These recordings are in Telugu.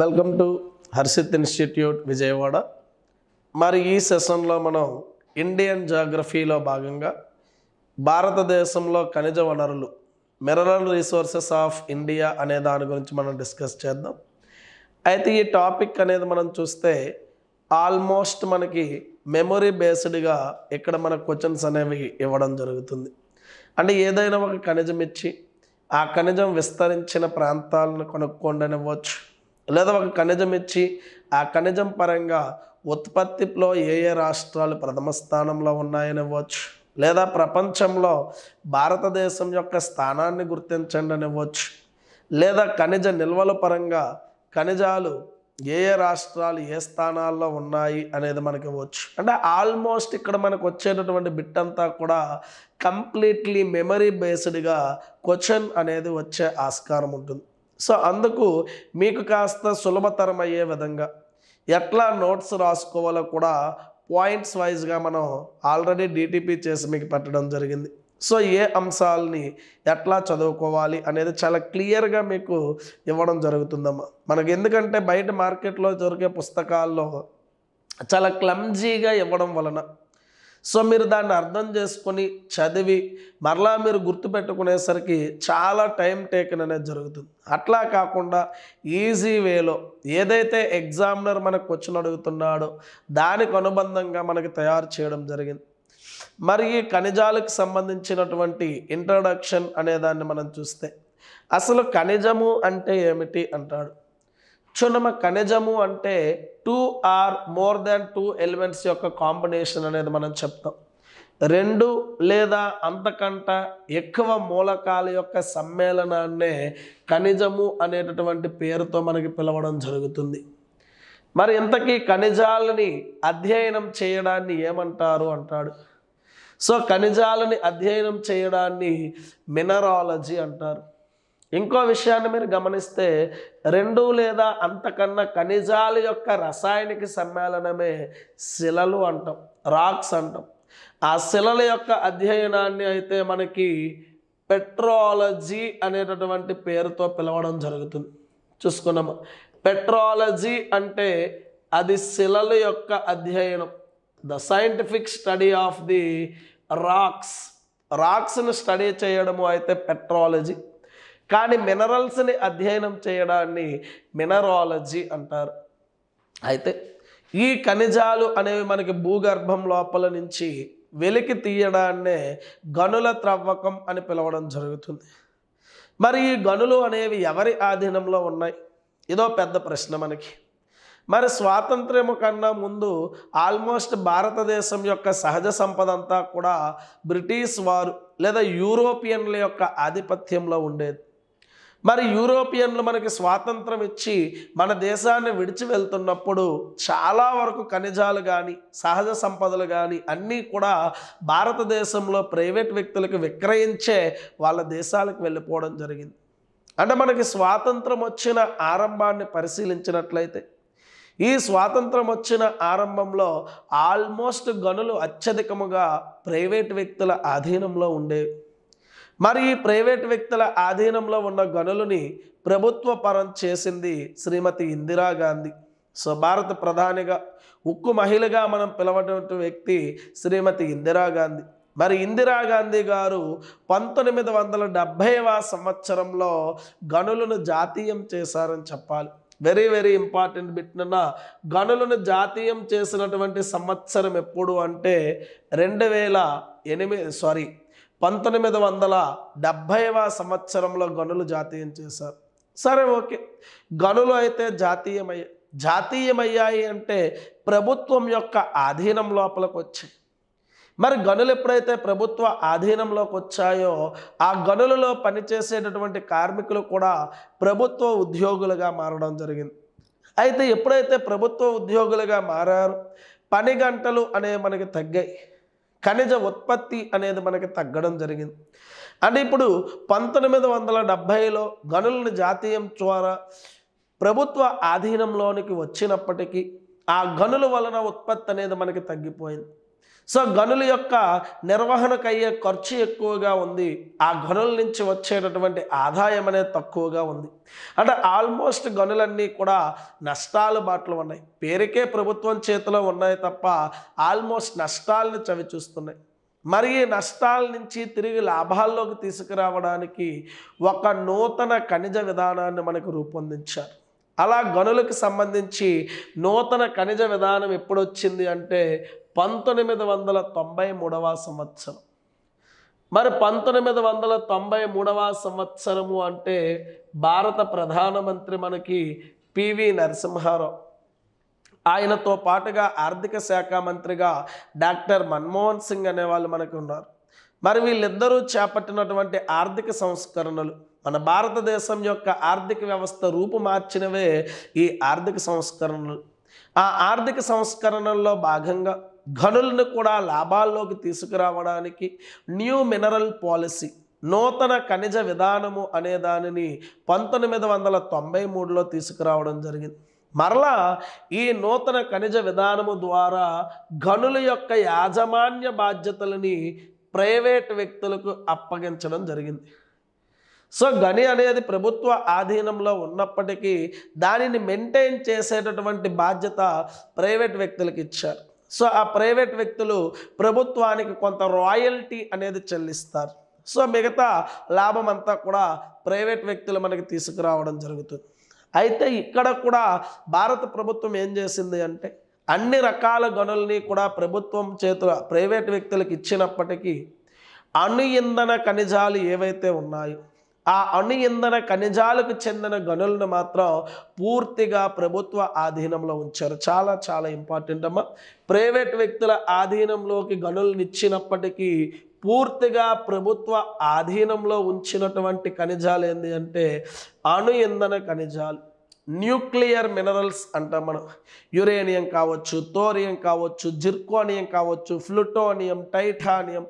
welcome to Harshit institute Vijayawada మరి ఈ సెషన్లో మనం ఇండియన్ జాగ్రఫీలో భాగంగా భారతదేశంలో ఖనిజ వనరులు మినరల్ రీసోర్సెస్ ఆఫ్ ఇండియా అనే దాని గురించి మనం డిస్కస్ చేద్దాం అయితే ఈ టాపిక్ అనేది మనం చూస్తే ఆల్మోస్ట్ మనకి మెమొరీ బేస్డ్గా ఇక్కడ మన క్వశ్చన్స్ అనేవి ఇవ్వడం జరుగుతుంది అంటే ఏదైనా ఒక ఖనిజం ఇచ్చి ఆ ఖనిజం విస్తరించిన ప్రాంతాలను కొనుక్కోండి అనివ్వచ్చు లేదా ఒక ఖనిజం ఇచ్చి ఆ ఖనిజం పరంగా ఉత్పత్తిలో ఏ ఏ రాష్ట్రాలు ప్రథమ స్థానంలో ఉన్నాయనివ్వచ్చు లేదా ప్రపంచంలో భారతదేశం యొక్క స్థానాన్ని గుర్తించండి అనివ్వచ్చు లేదా ఖనిజ నిల్వల పరంగా ఖనిజాలు ఏ ఏ రాష్ట్రాలు ఏ స్థానాల్లో ఉన్నాయి అనేది మనకి ఇవ్వచ్చు అంటే ఆల్మోస్ట్ ఇక్కడ మనకు వచ్చేటటువంటి బిట్ అంతా కూడా కంప్లీట్లీ మెమరీ బేస్డ్గా క్వశ్చన్ అనేది వచ్చే ఆస్కారం ఉంటుంది సో అందుకు మీకు కాస్త సులభతరమయ్యే విధంగా ఎట్లా నోట్స్ రాసుకోవాలో కూడా పాయింట్స్ వైజ్గా మనం ఆల్రెడీ డీటీపీ చేసి మీకు పెట్టడం జరిగింది సో ఏ అంశాలని ఎట్లా చదువుకోవాలి అనేది చాలా క్లియర్గా మీకు ఇవ్వడం జరుగుతుందమ్మా మనకు ఎందుకంటే బయట మార్కెట్లో దొరికే పుస్తకాల్లో చాలా క్లమ్జీగా ఇవ్వడం వలన సో మీరు దాన్ని అర్థం చేసుకొని చదివి మరలా మీరు గుర్తుపెట్టుకునేసరికి చాలా టైం టేకన్ అనేది జరుగుతుంది అట్లా కాకుండా ఈజీ వేలో ఏదైతే ఎగ్జామినర్ మనకు క్వశ్చన్ అడుగుతున్నాడో దానికి అనుబంధంగా మనకి తయారు చేయడం జరిగింది మరి ఈ ఖనిజాలకు సంబంధించినటువంటి ఇంట్రడక్షన్ అనేదాన్ని మనం చూస్తే అసలు ఖనిజము అంటే ఏమిటి అంటాడు అక్షుణమ ఖనిజము అంటే two or more than two elements యొక్క కాంబినేషన్ అనేది మనం చెప్తాం రెండు లేదా అంతకంట ఎక్కువ మూలకాల యొక్క సమ్మేళనాన్నే ఖనిజము అనేటటువంటి పేరుతో మనకి పిలవడం జరుగుతుంది మరి ఇంతకీ ఖనిజాలని అధ్యయనం చేయడాన్ని ఏమంటారు అంటాడు సో ఖనిజాలని అధ్యయనం చేయడాన్ని మినరాలజీ అంటారు ఇంకో విషయాన్ని మీరు గమనిస్తే రెండు లేదా అంతకన్నా ఖనిజాల యొక్క రసాయనిక సమ్మేళనమే శిలలు అంటాం రాక్స్ అంటాం ఆ శిలల యొక్క అధ్యయనాన్ని అయితే మనకి పెట్రాలజీ అనేటటువంటి పేరుతో పిలవడం జరుగుతుంది చూసుకున్నాము పెట్రాలజీ అంటే అది శిలల యొక్క అధ్యయనం the scientific study of the rocks రాక్స్ని స్టడీ చేయడము అయితే పెట్రాలజీ కానీ మినరల్స్ని అధ్యయనం చేయడాన్ని మినరాలజీ అంటారు అయితే ఈ ఖనిజాలు అనేవి మనకి భూగర్భం లోపల నుంచి వెలికి తీయడాన్నే గనుల త్రవ్వకం అని పిలవడం జరుగుతుంది మరి ఈ గనులు అనేవి ఎవరి ఆధీనంలో ఉన్నాయి ఇదో పెద్ద ప్రశ్న మనకి మరి స్వాతంత్ర్యం కన్నా ముందు ఆల్మోస్ట్ భారతదేశం యొక్క సహజ సంపద అంతా కూడా బ్రిటిష్ వారు లేదా యూరోపియన్ల యొక్క ఆధిపత్యంలో ఉండేది మరి యూరోపియన్లు మనకి స్వాతంత్రం ఇచ్చి మన దేశాన్ని విడిచి వెళ్తున్నప్పుడు చాలా వరకు ఖనిజాలు కానీ సహజ సంపదలు కానీ అన్నీ కూడా భారతదేశంలో ప్రైవేట్ వ్యక్తులకు విక్రయించే వాళ్ళ దేశాలకు వెళ్ళిపోవడం జరిగింది అంటే మనకి స్వాతంత్రం వచ్చిన ఆరంభాన్ని పరిశీలించినట్లయితే ఈ స్వాతంత్రం వచ్చిన ఆరంభంలో ఆల్మోస్ట్ గనులు అత్యధికముగా ప్రైవేట్ వ్యక్తుల ఆధీనంలో ఉండేవి మరి ఈ ప్రైవేట్ వ్యక్తుల ఆధీనంలో ఉన్న గనులని ప్రభుత్వ పరం చేసింది శ్రీమతి ఇందిరాగాంధీ సో భారత ప్రధానిగా ఉక్కు మహిళగా మనం పిలవటువంటి వ్యక్తి శ్రీమతి ఇందిరాగాంధీ మరి ఇందిరాగాంధీ గారు పంతొమ్మిది వందల డెబ్భైవ సంవత్సరంలో గనులను జాతీయం చేశారని చెప్పాలి వెరీ వెరీ ఇంపార్టెంట్ బిట్నన్న గనులను జాతీయం చేసినటువంటి సంవత్సరం ఎప్పుడు అంటే రెండు వేల ఎనిమిది సారీ పంతొమ్మిది వందల డెబ్భైవ సంవత్సరంలో గనులు జాతీయం చేశారు సరే ఓకే గనులు అయితే జాతీయమయ్యాయి జాతీయమయ్యాయి అంటే ప్రభుత్వం యొక్క ఆధీనం లోపలికి వచ్చాయి మరి గనులు ఎప్పుడైతే ప్రభుత్వ ఆధీనంలోకి వచ్చాయో ఆ గనులలో పనిచేసేటటువంటి కార్మికులు కూడా ప్రభుత్వ ఉద్యోగులుగా మారడం జరిగింది అయితే ఎప్పుడైతే ప్రభుత్వ ఉద్యోగులుగా మారారు పని గంటలు అనేవి మనకి తగ్గాయి ఖనిజ ఉత్పత్తి అనేది మనకి తగ్గడం జరిగింది అంటే ఇప్పుడు పంతొమ్మిది వందల డెబ్భైలో గనులను జాతీయం ద్వారా ప్రభుత్వ ఆధీనంలోనికి వచ్చినప్పటికీ ఆ గనుల వలన ఉత్పత్తి అనేది మనకి తగ్గిపోయింది సో గనుల యొక్క నిర్వహణకు అయ్యే ఖర్చు ఎక్కువగా ఉంది ఆ గనుల నుంచి వచ్చేటటువంటి ఆదాయం అనేది తక్కువగా ఉంది అంటే ఆల్మోస్ట్ గనులన్నీ కూడా నష్టాలు బాటలు ఉన్నాయి పేరుకే ప్రభుత్వం చేతిలో ఉన్నాయి తప్ప ఆల్మోస్ట్ నష్టాలను చవి చూస్తున్నాయి మరి ఈ నష్టాల నుంచి తిరిగి లాభాల్లోకి తీసుకురావడానికి ఒక నూతన ఖనిజ విధానాన్ని మనకు రూపొందించారు అలా గనులకు సంబంధించి నూతన ఖనిజ విధానం ఎప్పుడొచ్చింది అంటే పంతొమ్మిది వందల తొంభై మూడవ సంవత్సరం మరి పంతొమ్మిది వందల తొంభై మూడవ సంవత్సరము అంటే భారత ప్రధానమంత్రి మనకి పివి నరసింహారావు ఆయనతో పాటుగా ఆర్థిక శాఖ మంత్రిగా డాక్టర్ మన్మోహన్ సింగ్ అనేవాళ్ళు మనకు ఉన్నారు మరి వీళ్ళిద్దరూ చేపట్టినటువంటి ఆర్థిక సంస్కరణలు మన భారతదేశం యొక్క ఆర్థిక వ్యవస్థ రూపు మార్చినవే ఈ ఆర్థిక సంస్కరణలు ఆ ఆర్థిక సంస్కరణల్లో భాగంగా గనులను కూడా లాభాల్లోకి తీసుకురావడానికి న్యూ మినరల్ పాలసీ నూతన ఖనిజ విధానము అనే దానిని పంతొమ్మిది వందల తొంభై మూడులో తీసుకురావడం జరిగింది మరలా ఈ నూతన ఖనిజ విధానము ద్వారా గనుల యొక్క యాజమాన్య బాధ్యతలని ప్రైవేట్ వ్యక్తులకు అప్పగించడం జరిగింది సో గని అనేది ప్రభుత్వ ఆధీనంలో ఉన్నప్పటికీ దానిని మెయింటైన్ చేసేటటువంటి బాధ్యత ప్రైవేట్ వ్యక్తులకు ఇచ్చారు సో ఆ ప్రైవేట్ వ్యక్తులు ప్రభుత్వానికి కొంత రాయల్టీ అనేది చెల్లిస్తారు సో మిగతా లాభం అంతా కూడా ప్రైవేట్ వ్యక్తులు మనకి తీసుకురావడం జరుగుతుంది అయితే ఇక్కడ కూడా భారత ప్రభుత్వం ఏం చేసింది అంటే అన్ని రకాల గనుల్ని కూడా ప్రభుత్వం చేతుల ప్రైవేట్ వ్యక్తులకు ఇచ్చినప్పటికీ అణు ఇంధన ఖనిజాలు ఏవైతే ఉన్నాయో ఆ అణు ఇంధన ఖనిజాలకు చెందిన గనులను మాత్రం పూర్తిగా ప్రభుత్వ ఆధీనంలో ఉంచారు చాలా చాలా ఇంపార్టెంట్ అమ్మా ప్రైవేట్ వ్యక్తుల ఆధీనంలోకి గనులను ఇచ్చినప్పటికీ పూర్తిగా ప్రభుత్వ ఆధీనంలో ఉంచినటువంటి ఖనిజాలు ఏంటి అంటే అణు ఇంధన ఖనిజాలు న్యూక్లియర్ మినరల్స్ అంటాం మనం యురేనియం కావచ్చు తోరియం కావచ్చు జిర్కోనియం కావచ్చు ఫ్లూటోనియం టైటానియం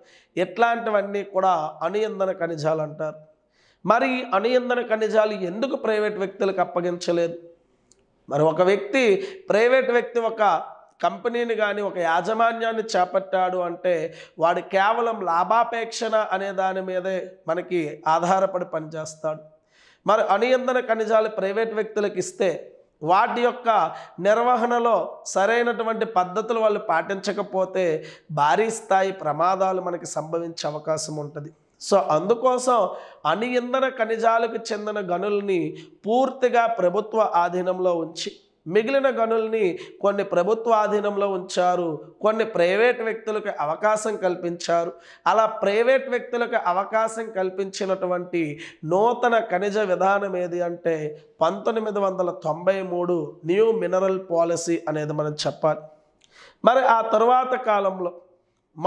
ఇట్లాంటివన్నీ కూడా అణు ఇంధన ఖనిజాలు అంటారు మరి అనియందన ఖనిజాలు ఎందుకు ప్రైవేట్ వ్యక్తులకు అప్పగించలేదు మరి ఒక వ్యక్తి ప్రైవేట్ వ్యక్తి ఒక కంపెనీని కానీ ఒక యాజమాన్యాన్ని చేపట్టాడు అంటే వాడు కేవలం లాభాపేక్షణ అనే దాని మీదే మనకి ఆధారపడి పనిచేస్తాడు మరి అనియందన ఖనిజాలు ప్రైవేట్ వ్యక్తులకు ఇస్తే వాటి యొక్క నిర్వహణలో సరైనటువంటి పద్ధతులు వాళ్ళు పాటించకపోతే భారీ స్థాయి ప్రమాదాలు మనకి సంభవించే అవకాశం ఉంటుంది సో అందుకోసం అణు ఇంధన ఖనిజాలకు చెందిన గనుల్ని పూర్తిగా ప్రభుత్వ ఆధీనంలో ఉంచి మిగిలిన గనుల్ని కొన్ని ప్రభుత్వ ఆధీనంలో ఉంచారు కొన్ని ప్రైవేట్ వ్యక్తులకు అవకాశం కల్పించారు అలా ప్రైవేట్ వ్యక్తులకు అవకాశం కల్పించినటువంటి నూతన ఖనిజ విధానం ఏది అంటే పంతొమ్మిది వందల తొంభై మూడు న్యూ మినరల్ పాలసీ అనేది మనం చెప్పాలి మరి ఆ తరువాత కాలంలో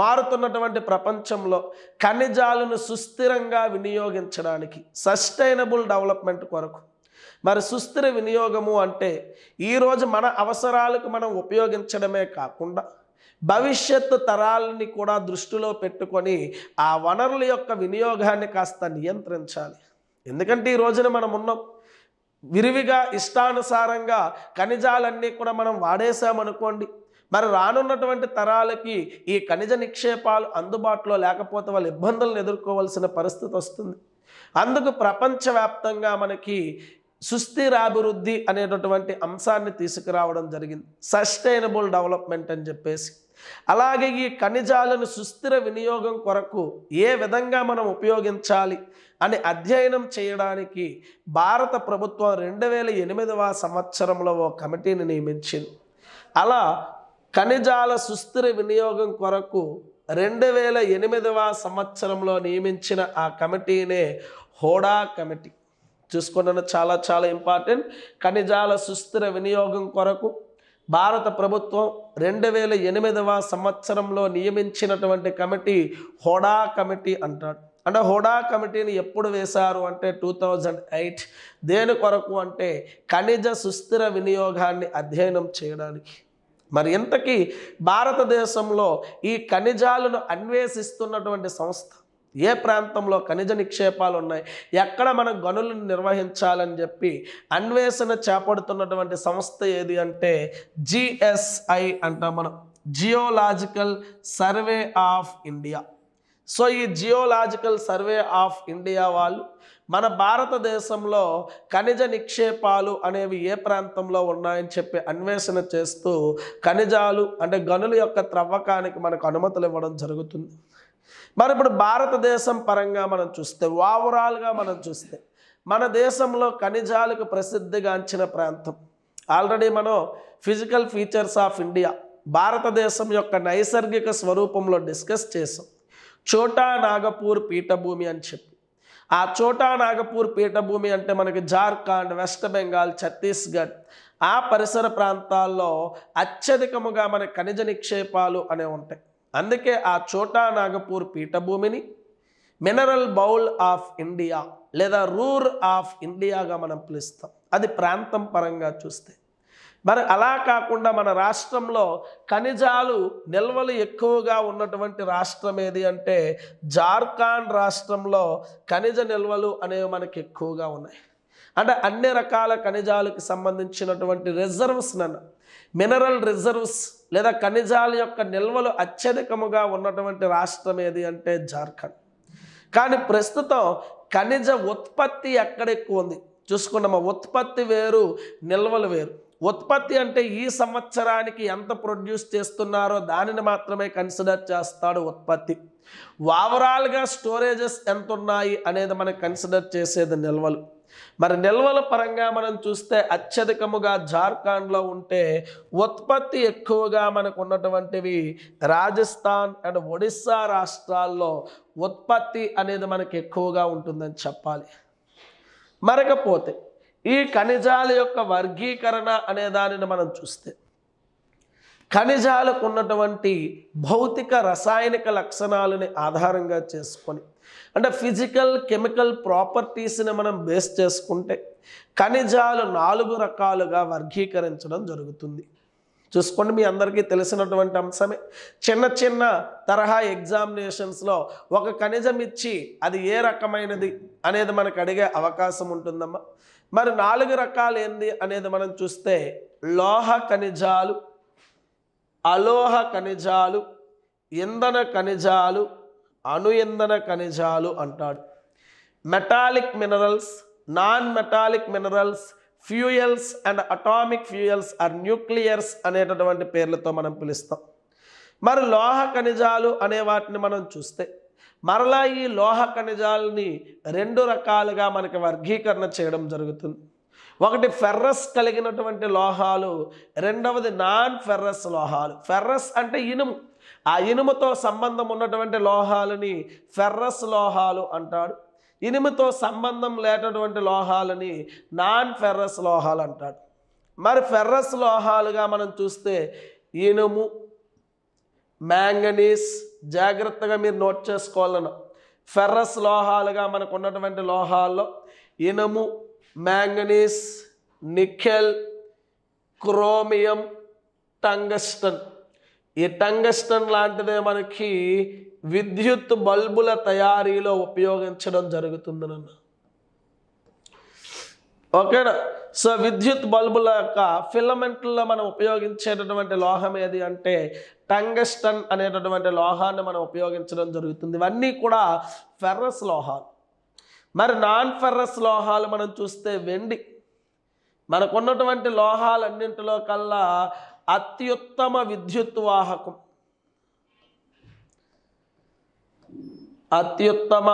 మారుతున్నటువంటి ప్రపంచంలో ఖనిజాలను సుస్థిరంగా వినియోగించడానికి సస్టైనబుల్ డెవలప్మెంట్ కొరకు మరి సుస్థిర వినియోగము అంటే ఈరోజు మన అవసరాలకు మనం ఉపయోగించడమే కాకుండా భవిష్యత్తు తరాలని కూడా దృష్టిలో పెట్టుకొని ఆ వనరుల యొక్క వినియోగాన్ని కాస్త నియంత్రించాలి ఎందుకంటే ఈ రోజున మనం ఉన్నాం విరివిగా ఇష్టానుసారంగా ఖనిజాలన్నీ కూడా మనం వాడేసామనుకోండి మరి రానున్నటువంటి తరాలకి ఈ ఖనిజ నిక్షేపాలు అందుబాటులో లేకపోతే వాళ్ళు ఇబ్బందులను ఎదుర్కోవాల్సిన పరిస్థితి వస్తుంది అందుకు ప్రపంచవ్యాప్తంగా మనకి సుస్థిరాభివృద్ధి అనేటటువంటి అంశాన్ని తీసుకురావడం జరిగింది సస్టైనబుల్ డెవలప్మెంట్ అని చెప్పేసి అలాగే ఈ ఖనిజాలను సుస్థిర వినియోగం కొరకు ఏ విధంగా మనం ఉపయోగించాలి అని అధ్యయనం చేయడానికి భారత ప్రభుత్వం రెండు వేల ఎనిమిదవ సంవత్సరంలో ఓ కమిటీని నియమించింది అలా ఖనిజాల సుస్థిర వినియోగం కొరకు రెండు వేల ఎనిమిదవ సంవత్సరంలో నియమించిన ఆ కమిటీనే హోడా కమిటీ చూసుకున్న చాలా చాలా ఇంపార్టెంట్ ఖనిజాల సుస్థిర వినియోగం కొరకు భారత ప్రభుత్వం రెండు వేల ఎనిమిదవ సంవత్సరంలో నియమించినటువంటి కమిటీ హోడా కమిటీ అంటాడు అంటే హోడా కమిటీని ఎప్పుడు వేశారు అంటే టూ థౌజండ్ ఎయిట్ దేని కొరకు అంటే ఖనిజ సుస్థిర వినియోగాన్ని అధ్యయనం చేయడానికి మరి ఇంతకీ భారతదేశంలో ఈ ఖనిజాలను అన్వేషిస్తున్నటువంటి సంస్థ ఏ ప్రాంతంలో ఖనిజ నిక్షేపాలు ఉన్నాయి ఎక్కడ మనం గనులను నిర్వహించాలని చెప్పి అన్వేషణ చేపడుతున్నటువంటి సంస్థ ఏది అంటే జిఎస్ఐ అంటాం మనం geological survey of India so ఈ జియోలాజికల్ సర్వే ఆఫ్ ఇండియా వాళ్ళు మన భారతదేశంలో ఖనిజ నిక్షేపాలు అనేవి ఏ ప్రాంతంలో ఉన్నాయని చెప్పి అన్వేషణ చేస్తూ ఖనిజాలు అంటే గనుల యొక్క త్రవ్వకానికి మనకు అనుమతులు ఇవ్వడం జరుగుతుంది మరి ఇప్పుడు భారతదేశం పరంగా మనం చూస్తే ఓవరాల్గా మనం చూస్తే మన దేశంలో ఖనిజాలకు ప్రసిద్ధిగాంచిన ప్రాంతం ఆల్రెడీ మనం ఫిజికల్ ఫీచర్స్ ఆఫ్ ఇండియా భారతదేశం యొక్క నైసర్గిక స్వరూపంలో డిస్కస్ చేసాం చోటా నాగపూర్ పీఠభూమి అని చెప్పి ఆ చోటా నాగపూర్ పీఠభూమి అంటే మనకి జార్ఖండ్ వెస్ట్ బెంగాల్ ఛత్తీస్గఢ్ ఆ పరిసర ప్రాంతాల్లో అత్యధికముగా మన ఖనిజ నిక్షేపాలు అనే ఉంటాయి అందుకే ఆ చోటా నాగపూర్ పీఠభూమిని మినరల్ బౌల్ ఆఫ్ ఇండియా లేదా రూర్ ఆఫ్ ఇండియాగా మనం పిలుస్తాం అది ప్రాంతం పరంగా చూస్తే మరి అలా కాకుండా మన రాష్ట్రంలో ఖనిజాలు నిల్వలు ఎక్కువగా ఉన్నటువంటి రాష్ట్రం ఏది అంటే జార్ఖండ్ రాష్ట్రంలో ఖనిజ నిల్వలు అనేవి మనకి ఎక్కువగా ఉన్నాయి అంటే అన్ని రకాల ఖనిజాలకు సంబంధించినటువంటి రిజర్వ్స్ నన్ను మినరల్ రిజర్వ్స్ లేదా ఖనిజాల యొక్క నిల్వలు అత్యధికముగా ఉన్నటువంటి రాష్ట్రం ఏది అంటే జార్ఖండ్ కానీ ప్రస్తుతం ఖనిజ ఉత్పత్తి ఎక్కడ ఎక్కువ ఉంది చూసుకున్నామా ఉత్పత్తి వేరు నిల్వలు వేరు ఉత్పత్తి అంటే ఈ సంవత్సరానికి ఎంత ప్రొడ్యూస్ చేస్తున్నారో దానిని మాత్రమే కన్సిడర్ చేస్తాడు ఉత్పత్తి ఓవరాల్గా స్టోరేజెస్ ఎంత ఉన్నాయి అనేది మనం కన్సిడర్ చేసేది నిల్వలు మరి నిల్వల పరంగా మనం చూస్తే అత్యధికముగా జార్ఖండ్లో ఉంటే ఉత్పత్తి ఎక్కువగా మనకు ఉన్నటువంటివి రాజస్థాన్ అండ్ ఒడిస్సా రాష్ట్రాల్లో ఉత్పత్తి అనేది మనకు ఎక్కువగా ఉంటుందని చెప్పాలి మరకపోతే ఈ ఖనిజాల యొక్క వర్గీకరణ అనే దానిని మనం చూస్తే ఖనిజాలకు ఉన్నటువంటి భౌతిక రసాయనిక లక్షణాలని ఆధారంగా చేసుకొని అంటే ఫిజికల్ కెమికల్ ప్రాపర్టీస్ని మనం బేస్ చేసుకుంటే ఖనిజాలు నాలుగు రకాలుగా వర్గీకరించడం జరుగుతుంది చూసుకోండి మీ అందరికీ తెలిసినటువంటి అంశమే చిన్న చిన్న తరహా ఎగ్జామినేషన్స్లో ఒక ఖనిజం ఇచ్చి అది ఏ రకమైనది అనేది మనకు అడిగే అవకాశం ఉంటుందమ్మా మరి నాలుగు రకాలు ఏంది అనేది మనం చూస్తే లోహ ఖనిజాలు అలోహ ఖనిజాలు ఇంధన ఖనిజాలు అణు ఇంధన ఖనిజాలు అంటాడు metallic minerals non metallic minerals fuels and atomic fuels or nuclears అనేటటువంటి పేర్లతో మనం పిలుస్తాం మరి లోహ ఖనిజాలు అనే వాటిని మనం చూస్తే మరలా ఈ లోహ ఖనిజాలని రెండు రకాలుగా మనకి వర్గీకరణ చేయడం జరుగుతుంది ఒకటి ఫెర్రస్ కలిగినటువంటి లోహాలు రెండవది నాన్ ఫెర్రస్ లోహాలు ఫెర్రస్ అంటే ఇనుము ఆ ఇనుముతో సంబంధం ఉన్నటువంటి లోహాలని ఫెర్రస్ లోహాలు అంటాడు ఇనుముతో సంబంధం లేటటువంటి లోహాలని నాన్ ఫెర్రస్ లోహాలు అంటాడు మరి ఫెర్రస్ లోహాలుగా మనం చూస్తే ఇనుము మ్యాంగనీస్ జాగ్రత్తగా మీరు నోట్ చేసుకోవాలను ఫెర్రస్ లోహాలుగా మనకు ఉన్నటువంటి లోహాల్లో ఇనుము మ్యాంగనీస్ నిఖెల్ క్రోమియం టంగస్టన్ ఈ టంగస్టన్ లాంటిదే మనకి విద్యుత్ బల్బుల తయారీలో ఉపయోగించడం జరుగుతుందనన్న ఓకేనా సో విద్యుత్ బల్బుల యొక్క ఫిలమెంట్లో మనం ఉపయోగించేటటువంటి లోహం ఏది అంటే టంగస్టన్ అనేటటువంటి లోహాన్ని మనం ఉపయోగించడం జరుగుతుంది ఇవన్నీ కూడా ఫెర్రస్ లోహాలు మరి నాన్ ఫెర్రస్ లోహాలు మనం చూస్తే వెండి మనకున్నటువంటి లోహాలన్నింటిలో కల్లా అత్యుత్తమ విద్యుత్ వాహకం అత్యుత్తమ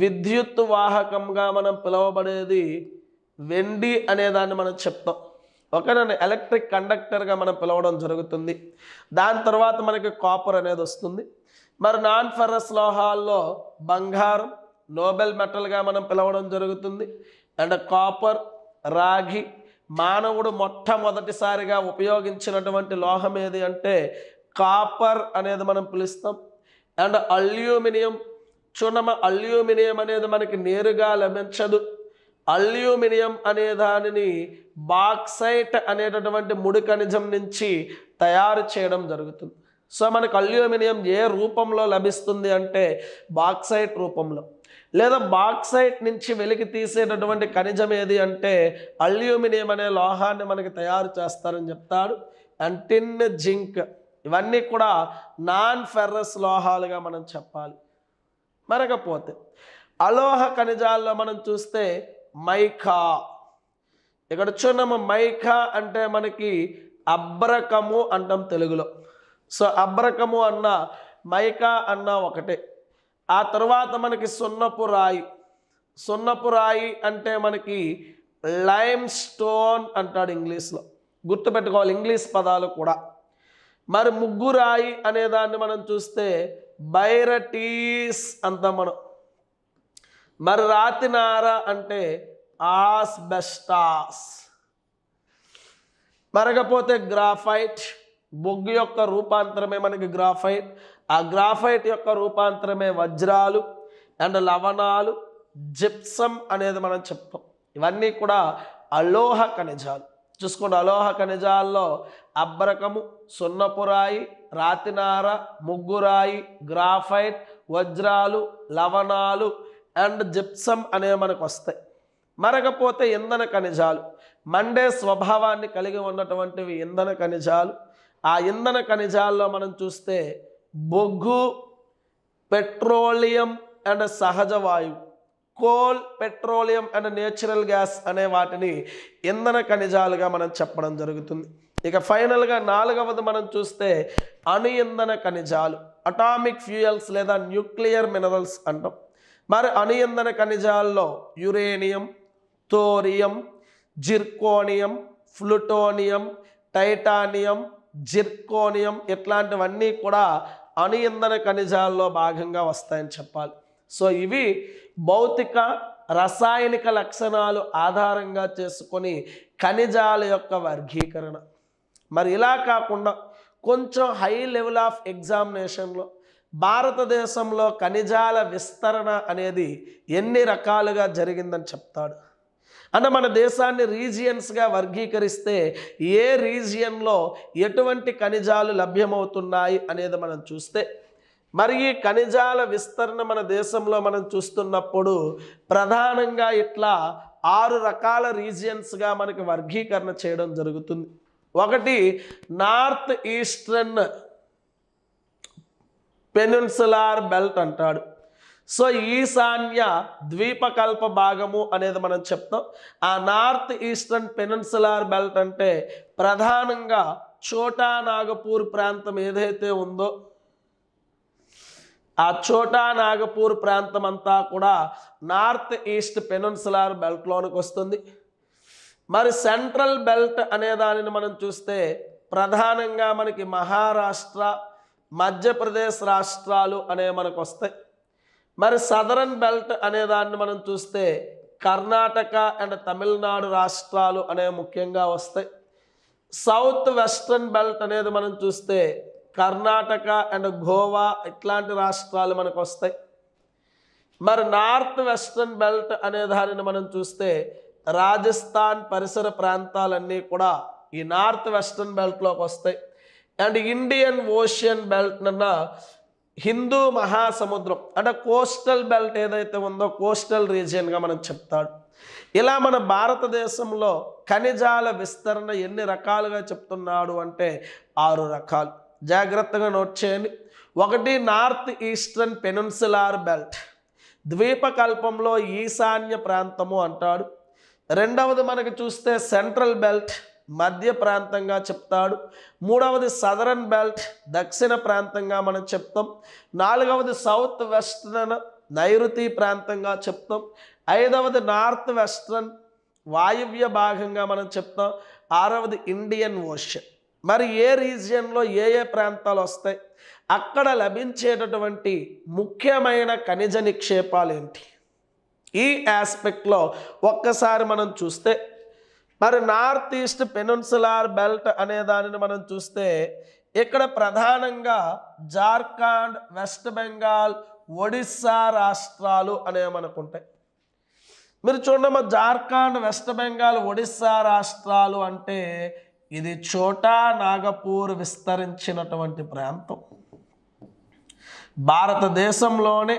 విద్యుత్ వాహకంగా మనం పిలువబడేది వెండి అనేదాన్ని మనం చెప్తాం ఓకేనండి ఎలక్ట్రిక్ కండక్టర్గా మనం పిలవడం జరుగుతుంది దాని తర్వాత మనకి కాపర్ అనేది వస్తుంది మరి నాన్ ఫెర్రస్ లోహాల్లో బంగారం నోబెల్ మెటల్గా మనం పిలవడం జరుగుతుంది అండ్ కాపర్ రాగి మానవుడు మొట్టమొదటిసారిగా ఉపయోగించినటువంటి లోహం ఏది అంటే కాపర్ అనేది మనం పిలుస్తాం అండ్ అల్యూమినియం చూడమ అల్యూమినియం అనేది మనకి నేరుగా లభించదు అల్యూమినియం అనే దానిని బాక్సైట్ అనేటటువంటి ముడి ఖనిజం నుంచి తయారు చేయడం జరుగుతుంది సో మనకు అల్యూమినియం ఏ రూపంలో లభిస్తుంది అంటే బాక్సైట్ రూపంలో లేదా బాక్సైట్ నుంచి వెలికి తీసేటటువంటి ఖనిజం ఏది అంటే అల్యూమినియం అనే లోహాన్ని మనకి తయారు చేస్తారని చెప్తాడు అండ్ టిన్ జింక్ ఇవన్నీ కూడా నాన్ ఫెర్రస్ లోహాలుగా మనం చెప్పాలి మరకపోతే అలోహ ఖనిజాల్లో మనం చూస్తే మైఖా ఇక్కడ చూడము మైఖా అంటే మనకి అబ్రకము అంటాం తెలుగులో సో అబ్రకము అన్న మైకా అన్న ఒకటే ఆ తర్వాత మనకి సున్నపు రాయి సున్నపు రాయి అంటే మనకి లైమ్ స్టోన్ అంటాడు ఇంగ్లీష్లో గుర్తుపెట్టుకోవాలి ఇంగ్లీష్ పదాలు కూడా మరి ముగ్గురాయి అనేదాన్ని మనం చూస్తే బైరటీస్ అంత మనం మరి రాతి నార అంటే ఆస్బెస్టాస్ మరగపోతే గ్రాఫైట్ బొగ్గు యొక్క రూపాంతరమే మనకి గ్రాఫైట్ ఆ గ్రాఫైట్ యొక్క రూపాంతరమే వజ్రాలు అండ్ లవణాలు జిప్సం అనేది మనం చెప్తాం ఇవన్నీ కూడా అలోహ ఖనిజాలు చూసుకోండి అలోహ ఖనిజాల్లో అబ్రకము సున్నపురాయి రాతినార ముగ్గురాయి గ్రాఫైట్ వజ్రాలు లవణాలు అండ్ జిప్సం అనే మనకు వస్తాయి మరగపోతే ఇంధన ఖనిజాలు మండే స్వభావాన్ని కలిగి ఉన్నటువంటివి ఇంధన ఖనిజాలు ఆ ఇంధన ఖనిజాల్లో మనం చూస్తే బొగ్గు పెట్రోలియం అండ్ సహజ వాయువు coal petroleum and natural gas అనే వాటిని ఇంధన ఖనిజాలుగా మనం చెప్పడం జరుగుతుంది ఇక ఫైనల్గా నాలుగవది మనం చూస్తే అణు ఇంధన ఖనిజాలు అటామిక్ ఫ్యూయల్స్ లేదా న్యూక్లియర్ మినరల్స్ అంటాం మరి అనుయందన ఖనిజాల్లో uranium thorium zirconium plutonium titanium zirconium ఇట్లాంటివన్నీ కూడా అనుయందన ఖనిజాల్లో భాగంగా వస్తాయని చెప్పాలి సో ఇవి భౌతిక రసాయనిక లక్షణాలు ఆధారంగా చేసుకొని ఖనిజాల యొక్క వర్గీకరణ మరి ఇలా కాకుండా కొంచెం హై లెవెల్ ఆఫ్ ఎగ్జామినేషన్లో భారతదేశంలో ఖనిజాల విస్తరణ అనేది ఎన్ని రకాలుగా జరిగిందని చెప్తాడు అన్న మన దేశాన్ని రీజియన్స్గా వర్గీకరిస్తే ఏ రీజియన్లో ఎటువంటి ఖనిజాలు లభ్యమవుతున్నాయి అనేది మనం చూస్తే మరి ఈ ఖనిజాల విస్తరణ మన దేశంలో మనం చూస్తున్నప్పుడు ప్రధానంగా ఇట్లా ఆరు రకాల రీజియన్స్గా మనకి వర్గీకరణ చేయడం జరుగుతుంది ఒకటి నార్త్ ఈస్టర్న్ పెనిన్సులార్ బెల్ట్ అంటాడు సో ఈశాన్య ద్వీపకల్ప భాగము అనేది మనం చెప్తాం ఆ నార్త్ ఈస్టర్న్ పెనిన్సులార్ బెల్ట్ అంటే ప్రధానంగా చోటా నాగపూర్ ప్రాంతం ఏదైతే ఉందో ఆ చోటా నాగపూర్ ప్రాంతం అంతా కూడా నార్త్ ఈస్ట్ పెనిన్సులార్ బెల్ట్లోనికి వస్తుంది మరి సెంట్రల్ బెల్ట్ అనే దానిని మనం చూస్తే ప్రధానంగా మనకి మహారాష్ట్ర మధ్యప్రదేశ్ రాష్ట్రాలు అనే మనకు వస్తాయి మరి సదరన్ బెల్ట్ అనే దాన్ని మనం చూస్తే కర్ణాటక అండ్ తమిళనాడు రాష్ట్రాలు అనేవి ముఖ్యంగా వస్తాయి సౌత్ వెస్ట్రన్ బెల్ట్ అనేది మనం చూస్తే కర్ణాటక అండ్ గోవా ఇట్లాంటి రాష్ట్రాలు మనకు వస్తాయి మరి నార్త్ వెస్ట్రన్ బెల్ట్ అనే దానిని మనం చూస్తే రాజస్థాన్ పరిసర ప్రాంతాలన్నీ కూడా ఈ నార్త్ వెస్ట్రన్ బెల్ట్లోకి వస్తాయి అండ్ ఇండియన్ ఓషియన్ బెల్ట్ అన్న హిందూ మహాసముద్రం అంటే కోస్టల్ బెల్ట్ ఏదైతే ఉందో కోస్టల్ రీజియన్గా మనం చెప్తాడు ఇలా మన భారతదేశంలో ఖనిజాల విస్తరణ ఎన్ని రకాలుగా చెప్తున్నాడు అంటే ఆరు రకాలు జాగ్రత్తగా నోట్ చేయండి ఒకటి నార్త్ ఈస్టర్న్ పెనున్సులార్ బెల్ట్ ద్వీపకల్పంలో ఈశాన్య ప్రాంతము అంటాడు రెండవది మనకు చూస్తే సెంట్రల్ బెల్ట్ మధ్య ప్రాంతంగా చెప్తాడు మూడవది సదరన్ బెల్ట్ దక్షిణ ప్రాంతంగా మనం చెప్తాం నాలుగవది సౌత్ వెస్ట్రన్ నైరుతి ప్రాంతంగా చెప్తాం ఐదవది నార్త్ వెస్ట్రన్ వాయువ్య భాగంగా మనం చెప్తాం ఆరవది ఇండియన్ ఓషన్ మరి ఏ రీజియన్లో ఏ ఏ ప్రాంతాలు వస్తాయి అక్కడ లభించేటటువంటి ముఖ్యమైన ఖనిజ నిక్షేపాలు ఏంటి ఈ ఆస్పెక్ట్లో ఒక్కసారి మనం చూస్తే మరి నార్త్ ఈస్ట్ పెనున్సులార్ బెల్ట్ అనే దానిని మనం చూస్తే ఇక్కడ ప్రధానంగా జార్ఖండ్ వెస్ట్ బెంగాల్ ఒడిస్సా రాష్ట్రాలు అనేమనుకుంటాయి మీరు మా జార్ఖండ్ వెస్ట్ బెంగాల్ ఒడిస్సా రాష్ట్రాలు అంటే ఇది చోటా నాగపూర్ విస్తరించినటువంటి ప్రాంతం భారతదేశంలోనే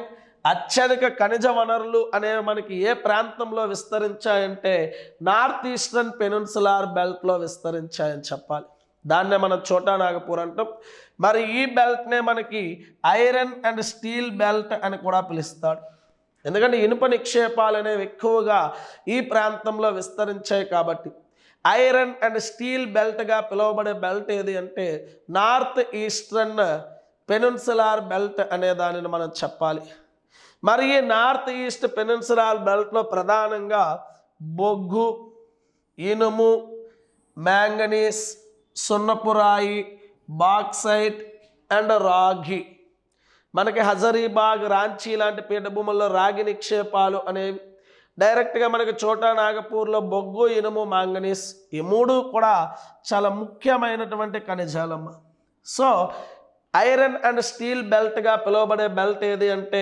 అత్యధిక ఖనిజ వనరులు అనేవి మనకి ఏ ప్రాంతంలో విస్తరించాయంటే నార్త్ ఈస్టర్న్ పెనున్సులార్ బెల్ట్లో విస్తరించాయని చెప్పాలి దాన్నే మనం చోటా నాగపూర్ అంటాం మరి ఈ బెల్ట్నే మనకి ఐరన్ అండ్ స్టీల్ బెల్ట్ అని కూడా పిలుస్తాడు ఎందుకంటే ఇనుప నిక్షేపాలు అనేవి ఎక్కువగా ఈ ప్రాంతంలో విస్తరించాయి కాబట్టి ఐరన్ అండ్ స్టీల్ బెల్ట్గా పిలువబడే బెల్ట్ ఏది అంటే నార్త్ ఈస్టర్న్ పెనున్సులార్ బెల్ట్ అనే దానిని మనం చెప్పాలి మరి ఈ నార్త్ ఈస్ట్ పెనిన్సులాల్ బెల్ట్లో ప్రధానంగా బొగ్గు ఇనుము మ్యాంగనీస్ సున్నపురాయి బాక్సైట్ అండ్ రాగి మనకి హజరీబాగ్ రాంచీ లాంటి పీఠభూముల్లో రాగి నిక్షేపాలు అనేవి డైరెక్ట్గా మనకి చోటా నాగపూర్లో బొగ్గు ఇనుము మాంగనీస్ ఈ మూడు కూడా చాలా ముఖ్యమైనటువంటి ఖనిజాలమ్మ సో ఐరన్ అండ్ స్టీల్ బెల్ట్గా పిలువబడే బెల్ట్ ఏది అంటే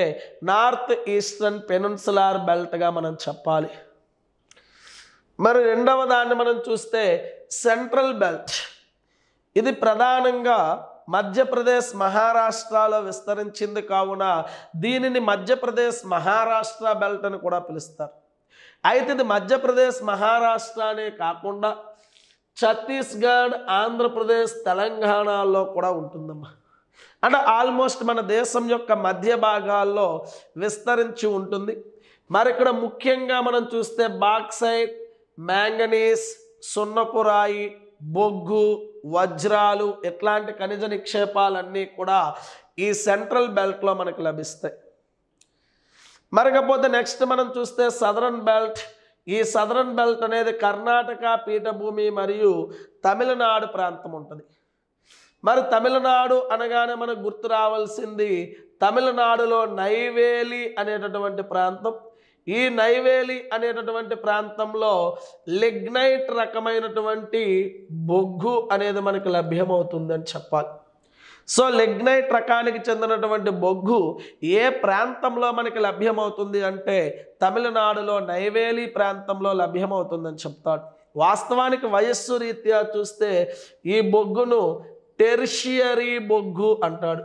నార్త్ ఈస్టర్న్ పెనున్సులార్ బెల్ట్గా మనం చెప్పాలి మరి రెండవ దాన్ని మనం చూస్తే సెంట్రల్ బెల్ట్ ఇది ప్రధానంగా మధ్యప్రదేశ్ మహారాష్ట్రలో విస్తరించింది కావున దీనిని మధ్యప్రదేశ్ మహారాష్ట్ర బెల్ట్ అని కూడా పిలుస్తారు అయితే ఇది మధ్యప్రదేశ్ మహారాష్ట్ర అనే కాకుండా ఛత్తీస్గఢ్ ఆంధ్రప్రదేశ్ తెలంగాణలో కూడా ఉంటుందమ్మా అంటే ఆల్మోస్ట్ మన దేశం యొక్క మధ్య భాగాల్లో విస్తరించి ఉంటుంది మరి ఇక్కడ ముఖ్యంగా మనం చూస్తే బాక్సైడ్ మ్యాంగనీస్ సున్నపురాయి బొగ్గు వజ్రాలు ఇట్లాంటి ఖనిజ నిక్షేపాలన్నీ కూడా ఈ సెంట్రల్ బెల్ట్లో మనకు లభిస్తాయి మరకపోతే నెక్స్ట్ మనం చూస్తే సదరన్ బెల్ట్ ఈ సదరన్ బెల్ట్ అనేది కర్ణాటక పీఠభూమి మరియు తమిళనాడు ప్రాంతం ఉంటుంది మరి తమిళనాడు అనగానే మనకు గుర్తు రావాల్సింది తమిళనాడులో నైవేలి అనేటటువంటి ప్రాంతం ఈ నైవేలి అనేటటువంటి ప్రాంతంలో లిగ్నైట్ రకమైనటువంటి బొగ్గు అనేది మనకు లభ్యమవుతుందని చెప్పాలి సో లిగ్నైట్ రకానికి చెందినటువంటి బొగ్గు ఏ ప్రాంతంలో మనకి లభ్యమవుతుంది అంటే తమిళనాడులో నైవేలి ప్రాంతంలో లభ్యమవుతుందని చెప్తాడు వాస్తవానికి వయస్సు రీత్యా చూస్తే ఈ బొగ్గును టెర్షియరీ బొగ్గు అంటాడు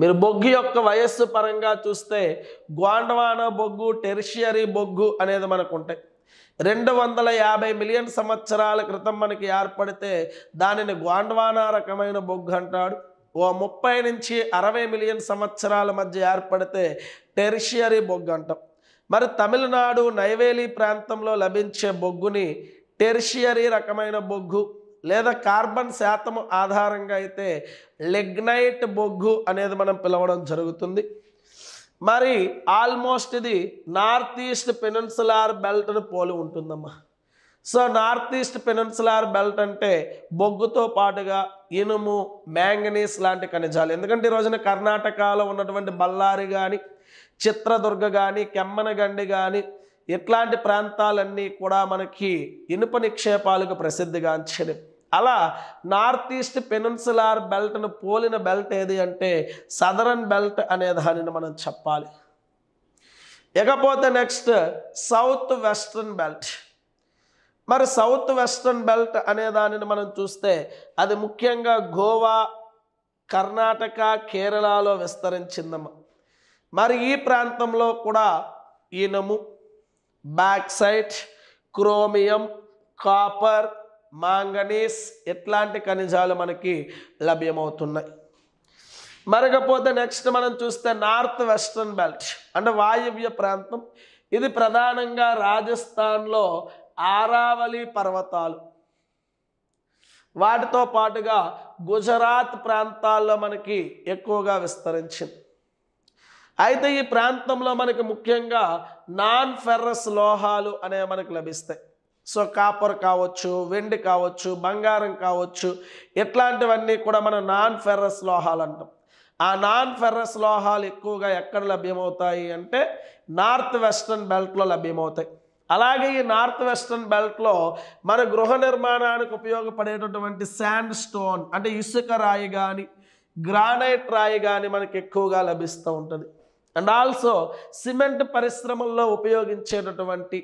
మీరు బొగ్గు యొక్క వయస్సు పరంగా చూస్తే గ్వాండవాన బొగ్గు టెర్షియరీ బొగ్గు అనేది మనకు ఉంటాయి రెండు వందల యాభై మిలియన్ సంవత్సరాల క్రితం మనకి ఏర్పడితే దానిని గ్వాండవాన రకమైన బొగ్గు అంటాడు ఓ ముప్పై నుంచి అరవై మిలియన్ సంవత్సరాల మధ్య ఏర్పడితే టెరిషియరీ బొగ్గు అంటాం మరి తమిళనాడు నైవేలి ప్రాంతంలో లభించే బొగ్గుని టెర్షియరీ రకమైన బొగ్గు లేదా కార్బన్ శాతం ఆధారంగా అయితే లెగ్నైట్ బొగ్గు అనేది మనం పిలవడం జరుగుతుంది మరి ఆల్మోస్ట్ ఇది నార్త్ ఈస్ట్ పెనిన్సులార్ బెల్ట్ను పోలి ఉంటుందమ్మా so north east peninsular belt అంటే బొగ్గుతో పాటుగా ఇనుము మ్యాంగనీస్ లాంటి ఖనిజాలు ఎందుకంటే ఈ రోజున కర్ణాటకలో ఉన్నటువంటి బళ్ళారి కానీ చిత్రదుర్గ కానీ కెమ్మనగండి కానీ ఇట్లాంటి ప్రాంతాలన్నీ కూడా మనకి ఇనుప నిక్షేపాలకు ప్రసిద్ధిగాంచినవి అలా నార్త్ ఈస్ట్ పెనున్సులార్ బెల్ట్ను పోలిన బెల్ట్ ఏది అంటే సదరన్ బెల్ట్ అనే దానిని మనం చెప్పాలి ఇకపోతే నెక్స్ట్ సౌత్ వెస్ట్రన్ బెల్ట్ మరి సౌత్ వెస్ట్రన్ బెల్ట్ అనే దానిని మనం చూస్తే అది ముఖ్యంగా గోవా కర్ణాటక కేరళలో విస్తరించిందమ్మా మరి ఈ ప్రాంతంలో కూడా ఈనము బ్యాక్సైట్ క్రోమియం కాపర్ మాంగనీస్ ఇట్లాంటి ఖనిజాలు మనకి లభ్యమవుతున్నాయి మరకపోతే నెక్స్ట్ మనం చూస్తే నార్త్ వెస్ట్రన్ బెల్ట్ అంటే వాయువ్య ప్రాంతం ఇది ప్రధానంగా రాజస్థాన్లో ఆరావళి పర్వతాలు వాటితో పాటుగా గుజరాత్ ప్రాంతాల్లో మనకి ఎక్కువగా విస్తరించింది అయితే ఈ ప్రాంతంలో మనకి ముఖ్యంగా నాన్ ఫెర్రస్ లోహాలు అనే మనకు లభిస్తాయి సో కాపర్ కావచ్చు వెండి కావచ్చు బంగారం కావచ్చు ఇట్లాంటివన్నీ కూడా మనం నాన్ ఫెర్రస్ లోహాలు అంటాం ఆ నాన్ ఫెర్రస్ లోహాలు ఎక్కువగా ఎక్కడ లభ్యమవుతాయి అంటే నార్త్ వెస్టర్న్ బెల్ట్లో లభ్యమవుతాయి అలాగే ఈ నార్త్ వెస్టర్న్ బెల్ట్లో మన గృహ నిర్మాణానికి ఉపయోగపడేటటువంటి శాండ్ స్టోన్ అంటే ఇసుక రాయి కానీ గ్రానైట్ రాయి కానీ మనకి ఎక్కువగా లభిస్తూ ఉంటుంది అండ్ ఆల్సో సిమెంట్ పరిశ్రమల్లో ఉపయోగించేటటువంటి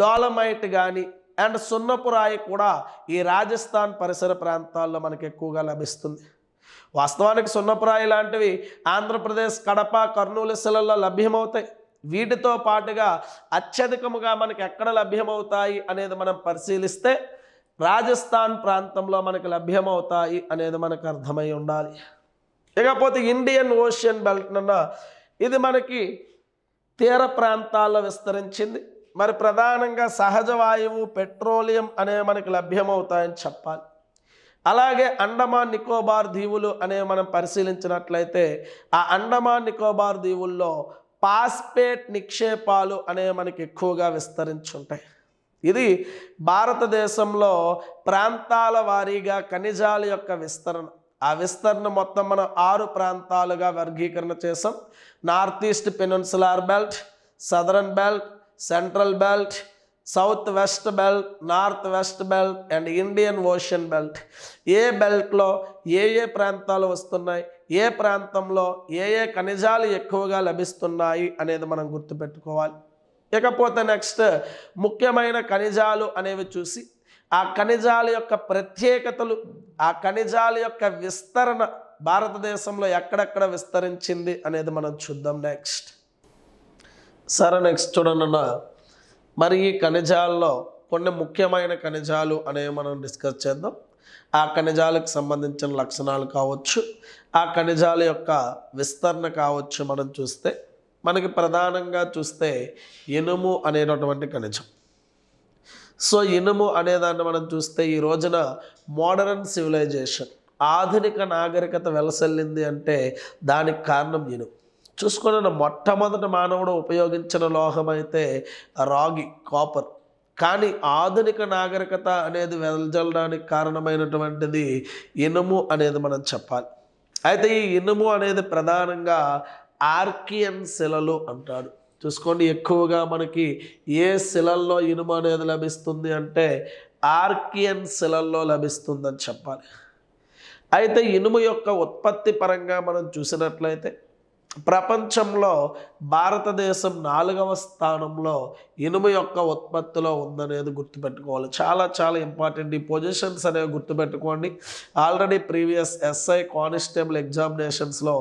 డోలమైట్ కానీ అండ్ సున్నపురాయి కూడా ఈ రాజస్థాన్ పరిసర ప్రాంతాల్లో మనకు ఎక్కువగా లభిస్తుంది వాస్తవానికి సున్నపురాయి లాంటివి ఆంధ్రప్రదేశ్ కడప కర్నూలు శిలల్లో లభ్యమవుతాయి వీటితో పాటుగా అత్యధికముగా మనకి ఎక్కడ లభ్యమవుతాయి అనేది మనం పరిశీలిస్తే రాజస్థాన్ ప్రాంతంలో మనకు లభ్యమవుతాయి అనేది మనకు అర్థమై ఉండాలి ఇకపోతే ఇండియన్ ఓషియన్ బెల్ట్ నన్న ఇది మనకి తీర ప్రాంతాల్లో విస్తరించింది మరి ప్రధానంగా సహజ వాయువు పెట్రోలియం అనే మనకి లభ్యమవుతాయని చెప్పాలి అలాగే అండమాన్ నికోబార్ దీవులు అనే మనం పరిశీలించినట్లయితే ఆ అండమాన్ నికోబార్ దీవుల్లో పాస్పేట్ నిక్షేపాలు అనే మనకి ఎక్కువగా విస్తరించుంటాయి ఇది భారతదేశంలో ప్రాంతాల వారీగా ఖనిజాల యొక్క విస్తరణ ఆ విస్తరణ మొత్తం మనం ఆరు ప్రాంతాలుగా వర్గీకరణ చేసాం north east peninsular belt southern belt central belt south west belt north west belt and Indian ocean belt ఏ బెల్ట్లో ఏ ఏ ప్రాంతాలు వస్తున్నాయి ఏ ప్రాంతంలో ఏ ఏ ఖనిజాలు ఎక్కువగా లభిస్తున్నాయి అనేది మనం గుర్తుపెట్టుకోవాలి ఇకపోతే నెక్స్ట్ ముఖ్యమైన ఖనిజాలు అనేవి చూసి ఆ ఖనిజాల యొక్క ప్రత్యేకతలు ఆ ఖనిజాల యొక్క విస్తరణ భారతదేశంలో ఎక్కడెక్కడ విస్తరించింది అనేది మనం చూద్దాం నెక్స్ట్ సరే నెక్స్ట్ చూడనన్న మరి ఈ ఖనిజాల్లో కొన్ని ముఖ్యమైన ఖనిజాలు అనేవి మనం డిస్కస్ చేద్దాం ఆ ఖనిజాలకు సంబంధించిన లక్షణాలు కావచ్చు ఆ ఖనిజాల యొక్క విస్తరణ కావచ్చు మనం చూస్తే మనకి ప్రధానంగా చూస్తే ఇనుము అనేటటువంటి ఖనిజం సో ఇనుము అనేదాన్ని మనం చూస్తే ఈ రోజున మోడర్న్ సివిలైజేషన్ ఆధునిక నాగరికత వెలసల్లింది అంటే దానికి కారణం ఇనుము చూసుకున్న మొట్టమొదట మానవుడు ఉపయోగించిన లోహమైతే రాగి కాపర్ కానీ ఆధునిక నాగరికత అనేది వెదజల్లడానికి కారణమైనటువంటిది ఇనుము అనేది మనం చెప్పాలి అయితే ఈ ఇనుము అనేది ప్రధానంగా ఆర్కియన్ శిలలు అంటాడు చూసుకోండి ఎక్కువగా మనకి ఏ శిలల్లో ఇనుము అనేది లభిస్తుంది అంటే ఆర్కియన్ శిలల్లో లభిస్తుందని చెప్పాలి అయితే ఇనుము యొక్క ఉత్పత్తి పరంగా మనం చూసినట్లయితే ప్రపంచంలో భారతదేశం నాలుగవ స్థానంలో ఇనుము యొక్క ఉత్పత్తిలో ఉందనేది గుర్తుపెట్టుకోవాలి చాలా చాలా ఇంపార్టెంట్ ఈ పొజిషన్స్ అనేవి గుర్తుపెట్టుకోండి ఆల్రెడీ ప్రీవియస్ ఎస్ఐ కానిస్టేబుల్ ఎగ్జామినేషన్స్లో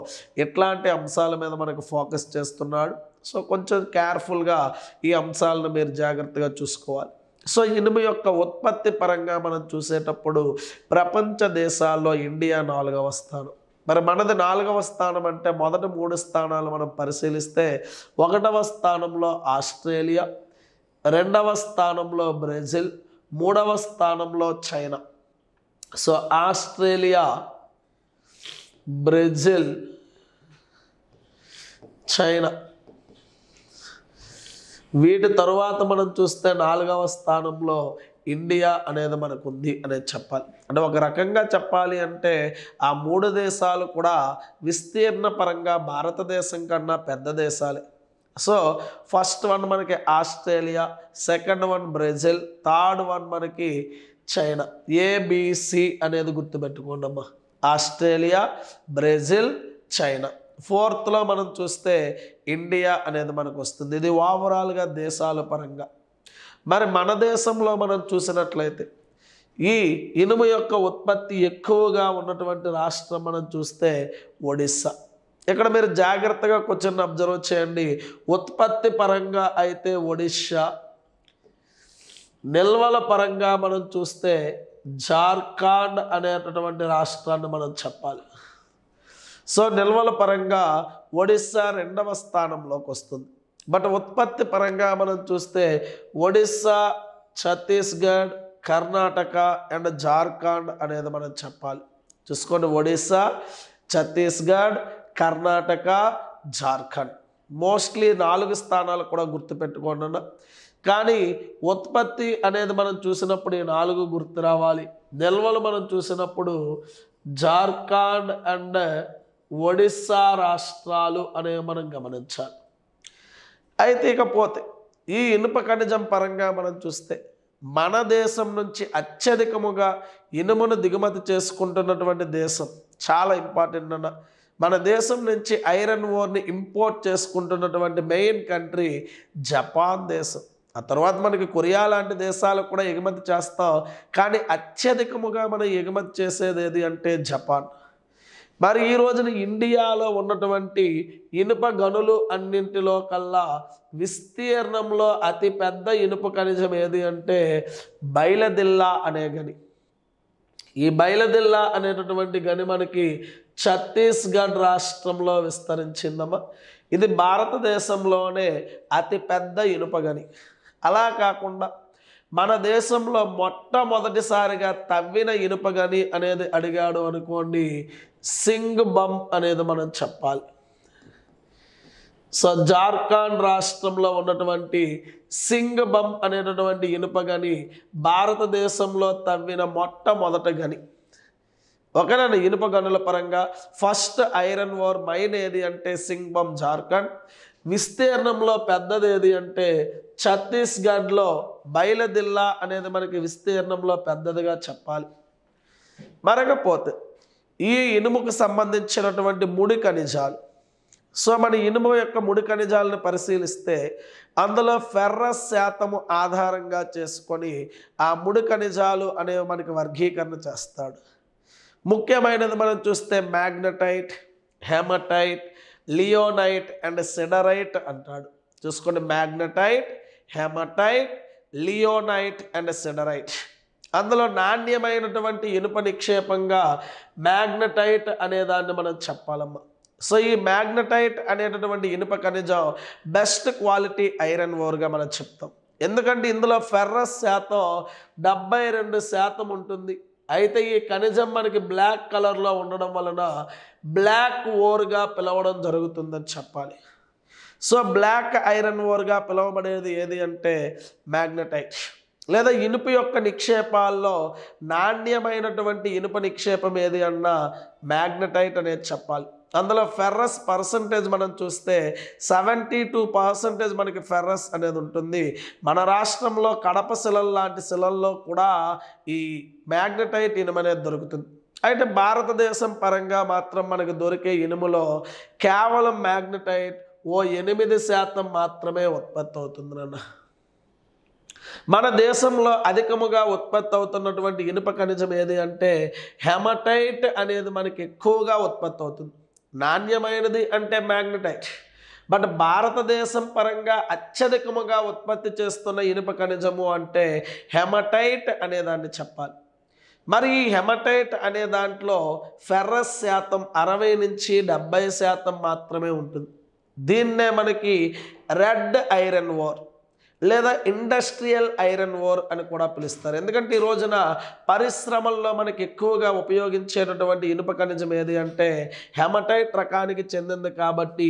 ఎట్లాంటి అంశాల మీద మనకు ఫోకస్ చేస్తున్నాడు సో కొంచెం కేర్ఫుల్గా ఈ అంశాలను మీరు జాగ్రత్తగా చూసుకోవాలి సో ఇనుము యొక్క ఉత్పత్తి పరంగా మనం చూసేటప్పుడు ప్రపంచ దేశాల్లో ఇండియా నాలుగవ స్థానం మరి మనది నాలుగవ స్థానం అంటే మొదటి మూడు స్థానాలు మనం పరిశీలిస్తే ఒకటవ స్థానంలో ఆస్ట్రేలియా రెండవ స్థానంలో బ్రెజిల్ మూడవ స్థానంలో China so Australia Brazil China వీటి తరువాత మనం చూస్తే నాలుగవ స్థానంలో ఇండియా అనేది మనకు ఉంది అనేది చెప్పాలి అంటే ఒక రకంగా చెప్పాలి అంటే ఆ మూడు దేశాలు కూడా విస్తీర్ణ పరంగా భారతదేశం కన్నా పెద్ద దేశాలే సో ఫస్ట్ వన్ మనకి Australia second one Brazil third one మనకి చైనా ఏబిసి అనేది గుర్తుపెట్టుకోండమ్మా ఆస్ట్రేలియా బ్రెజిల్ చైనా ఫోర్త్లో మనం చూస్తే ఇండియా అనేది మనకు వస్తుంది ఇది ఓవరాల్గా దేశాల పరంగా మరి మన దేశంలో మనం చూసినట్లయితే ఈ ఇనుము యొక్క ఉత్పత్తి ఎక్కువగా ఉన్నటువంటి రాష్ట్రం మనం చూస్తే ఒడిస్సా ఇక్కడ మీరు జాగ్రత్తగా కొంచెం అబ్జర్వ్ చేయండి ఉత్పత్తి పరంగా అయితే ఒడిస్సా నిల్వల పరంగా మనం చూస్తే జార్ఖండ్ అనేటటువంటి రాష్ట్రాన్ని మనం చెప్పాలి సో నిల్వల పరంగా ఒడిస్సా రెండవ స్థానంలోకి వస్తుంది బట్ ఉత్పత్తి పరంగా మనం చూస్తే ఒడిస్సా ఛత్తీస్గఢ్ కర్ణాటక అండ్ జార్ఖండ్ అనేది మనం చెప్పాలి చూసుకోండి ఒడిస్సా ఛత్తీస్గఢ్ కర్ణాటక జార్ఖండ్ మోస్ట్లీ నాలుగు స్థానాలు కూడా గుర్తుపెట్టుకోండి కానీ ఉత్పత్తి అనేది మనం చూసినప్పుడు ఈ నాలుగు గుర్తు రావాలి నిల్వలు మనం చూసినప్పుడు జార్ఖండ్ అండ్ ఒడిస్సా రాష్ట్రాలు అనే మనం గమనించాలి అయితే ఇకపోతే ఈ ఇనుప ఖనిజం పరంగా మనం చూస్తే మన దేశం నుంచి అత్యధికముగా ఇనుమును దిగుమతి చేసుకుంటున్నటువంటి దేశం చాలా ఇంపార్టెంట్ అన్న మన దేశం నుంచి ఐరన్ ఓర్ని ఇంపోర్ట్ చేసుకుంటున్నటువంటి మెయిన్ కంట్రీ జపాన్ దేశం ఆ తర్వాత మనకి కొరియా లాంటి దేశాలకు కూడా ఎగుమతి చేస్తాం కానీ అత్యధికముగా మనం ఎగుమతి చేసేది ఏది అంటే జపాన్ మరి ఈ రోజున ఇండియాలో ఉన్నటువంటి ఇనుప గనులు అన్నింటిలో కల్లా విస్తీర్ణంలో అతి పెద్ద ఇనుప ఖనిజం ఏది అంటే బైలదిల్లా అనే గని ఈ బైలదిల్లా అనేటటువంటి గని మనకి ఛత్తీస్గఢ్ రాష్ట్రంలో విస్తరించిందమ్మా ఇది భారతదేశంలోనే అతి పెద్ద ఇనుప గని అలా కాకుండా మన దేశంలో మొట్టమొదటిసారిగా తవ్విన ఇనుప గని అనేది అడిగాడు అనుకోండి సింగ్ బమ్ అనేది మనం చెప్పాలి సో జార్ఖండ్ రాష్ట్రంలో ఉన్నటువంటి సింగ్ బమ్ అనేటటువంటి ఇనుప గని భారతదేశంలో తవ్విన మొట్టమొదట గని ఒకనండి ఇనుప గనుల పరంగా ఫస్ట్ ఐరన్ ఓర్ మైన్ ఏది అంటే సింగ్ బమ్ జార్ఖండ్ విస్తీర్ణంలో పెద్దది ఏది అంటే ఛత్తీస్గఢ్లో బైలదిల్లా అనేది మనకి విస్తీర్ణంలో పెద్దదిగా చెప్పాలి మరకపోతే ఈ ఇనుముకు సంబంధించినటువంటి ముడి ఖనిజాలు సో మన ఇనుము యొక్క ముడి ఖనిజాలను పరిశీలిస్తే అందులో ఫెర్ర శాతము ఆధారంగా చేసుకొని ఆ ముడి ఖనిజాలు అనేవి మనకి వర్గీకరణ చేస్తాడు ముఖ్యమైనది మనం చూస్తే magnetite hematite limonite and siderite అంటాడు చూసుకోండి magnetite hematite limonite and siderite అందులో నాణ్యమైనటువంటి ఇనుప నిక్షేపంగా మ్యాగ్నటైట్ అనే దాన్ని మనం చెప్పాలమ్మా సో ఈ మ్యాగ్నటైట్ అనేటటువంటి ఇనుప ఖనిజం బెస్ట్ క్వాలిటీ ఐరన్ ఓర్గా మనం చెప్తాం ఎందుకంటే ఇందులో ఫెర్రస్ శాతం డెబ్బై రెండు శాతం ఉంటుంది అయితే ఈ ఖనిజం మనకి బ్లాక్ కలర్లో ఉండడం వలన బ్లాక్ ఓర్గా పిలవడం జరుగుతుందని చెప్పాలి సో బ్లాక్ ఐరన్ ఓర్గా పిలవబడేది ఏది అంటే మ్యాగ్నటైట్ లేదా ఇనుప యొక్క నిక్షేపాల్లో నాణ్యమైనటువంటి ఇనుప నిక్షేపం ఏది అన్నా మ్యాగ్నటైట్ అనేది చెప్పాలి అందులో ఫెర్రస్ పర్సంటేజ్ మనం చూస్తే సెవెంటీ టూ పర్సంటేజ్ మనకి ఫెర్రస్ అనేది ఉంటుంది మన రాష్ట్రంలో కడప శిలలు లాంటి శిలల్లో కూడా ఈ మ్యాగ్నటైట్ ఇనుము అనేది దొరుకుతుంది అయితే భారతదేశం పరంగా మాత్రం మనకు దొరికే ఇనుములో కేవలం మ్యాగ్నటైట్ ఓ ఎనిమిది శాతం మాత్రమే ఉత్పత్తి అవుతుంది అన్న మన దేశంలో అధికముగా ఉత్పత్తి అవుతున్నటువంటి ఇనుప ఖనిజం ఏది అంటే హెమటైట్ అనేది మనకి ఎక్కువగా ఉత్పత్తి అవుతుంది నాణ్యమైనది అంటే మ్యాగ్నటైట్ బట్ భారతదేశం పరంగా అత్యధికముగా ఉత్పత్తి చేస్తున్న ఇనుప ఖనిజము అంటే హెమటైట్ అనేదాన్ని చెప్పాలి మరి ఈ హెమటైట్ అనే దాంట్లో ఫెర్రస్ శాతం అరవై నుంచి డెబ్బై శాతం మాత్రమే ఉంటుంది దీన్నే మనకి రెడ్ ఐరన్ ఓర్ లేదా ఇండస్ట్రియల్ ఐరన్ ఓర్ అని కూడా పిలుస్తారు ఎందుకంటే ఈ రోజున పరిశ్రమల్లో మనకి ఎక్కువగా ఉపయోగించేటటువంటి ఇనుప ఖనిజం ఏది అంటే హెమటైట్ రకానికి చెందింది కాబట్టి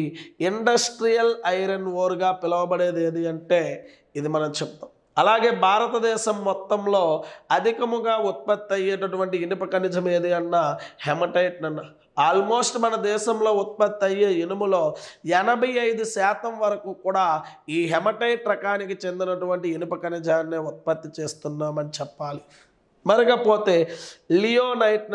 ఇండస్ట్రియల్ ఐరన్ ఓర్గా పిలువబడేది ఏది అంటే ఇది మనం చెప్తాం అలాగే భారతదేశం మొత్తంలో అధికముగా ఉత్పత్తి అయ్యేటటువంటి ఇనుప ఖనిజం ఏది అన్నా హెమటైట్ అన్నా ఆల్మోస్ట్ మన దేశంలో ఉత్పత్తి అయ్యే ఇనుములో ఎనభై ఐదు శాతం వరకు కూడా ఈ హెమటైట్ రకానికి చెందినటువంటి ఇనుప ఖనిజాన్ని ఉత్పత్తి చేస్తున్నామని చెప్పాలి మరగపోతే లియోనైట్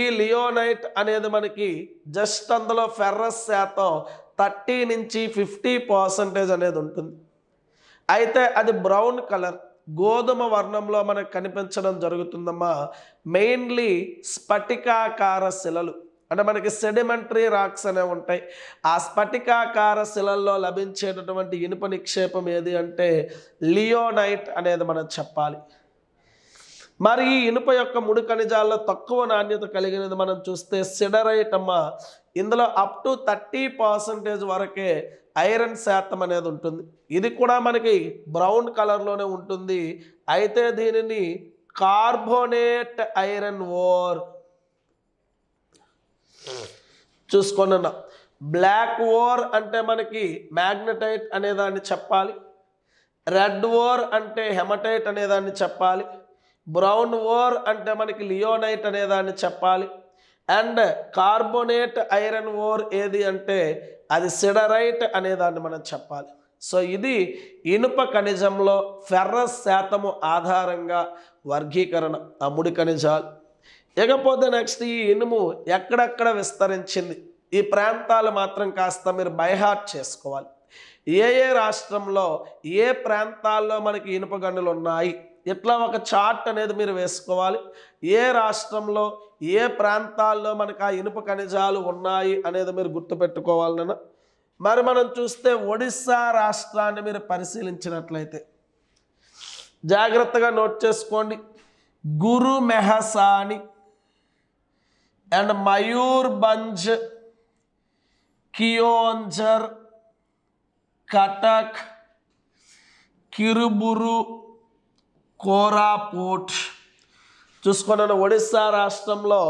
ఈ లియోనైట్ అనేది మనకి జస్ట్ అందులో ఫెర్రస్ శాతం థర్టీ నుంచి ఫిఫ్టీ పర్సంటేజ్ అనేది ఉంటుంది అయితే అది బ్రౌన్ కలర్ గోధుమ వర్ణంలో మనకు కనిపించడం జరుగుతుందమ్మా మెయిన్లీ స్ఫటికాకార శిలలు అంటే మనకి సెడిమెంటరీ రాక్స్ అనేవి ఉంటాయి ఆ స్ఫటికాకార శిలల్లో లభించేటటువంటి ఇనుప నిక్షేపం ఏది అంటే లియోనైట్ అనేది మనం చెప్పాలి మరి ఈ ఇనుప యొక్క ముడి ఖనిజాల్లో తక్కువ నాణ్యత కలిగినది మనం చూస్తే సిడరైట్ అమ్మ ఇందులో అప్ టు థర్టీ పర్సంటేజ్ వరకే ఐరన్ శాతం అనేది ఉంటుంది ఇది కూడా మనకి బ్రౌన్ కలర్లోనే ఉంటుంది అయితే దీనిని కార్బోనేట్ ఐరన్ ఓర్ చూసుకొని ఉన్నా బ్లాక్ ఓర్ అంటే మనకి మ్యాగ్నటైట్ అనేదాన్ని చెప్పాలి రెడ్ ఓర్ అంటే హెమటైట్ అనేదాన్ని చెప్పాలి బ్రౌన్ ఓర్ అంటే మనకి లియోనైట్ అనేదాన్ని చెప్పాలి అండ్ కార్బోనేట్ ఐరన్ ఓర్ ఏది అంటే అది సిడరైట్ అనేదాన్ని మనం చెప్పాలి సో ఇది ఇనుప ఖనిజంలో ఫెర్రస్ శాతము ఆధారంగా వర్గీకరణ అముడి ఖనిజాలు ఇకపోతే నెక్స్ట్ ఈ ఇనుము ఎక్కడెక్కడ విస్తరించింది ఈ ప్రాంతాలు మాత్రం కాస్త మీరు బైహార్ట్ చేసుకోవాలి ఏ ఏ రాష్ట్రంలో ఏ ప్రాంతాల్లో మనకి ఇనుప గనులు ఉన్నాయి ఇట్లా ఒక చార్ట్ అనేది మీరు వేసుకోవాలి ఏ రాష్ట్రంలో ఏ ప్రాంతాల్లో మనకు ఆ ఇనుప ఖనిజాలు ఉన్నాయి అనేది మీరు గుర్తుపెట్టుకోవాలన్న మరి మనం చూస్తే ఒడిస్సా రాష్ట్రాన్ని మీరు పరిశీలించినట్లయితే జాగ్రత్తగా నోట్ చేసుకోండి గురు మెహసాని అండ్ మయూర్భంజ్ కియోంజర్ కటక్ కిరుబురు కోరాపూట్ చూసుకున్నాను ఒడిస్సా రాష్ట్రంలో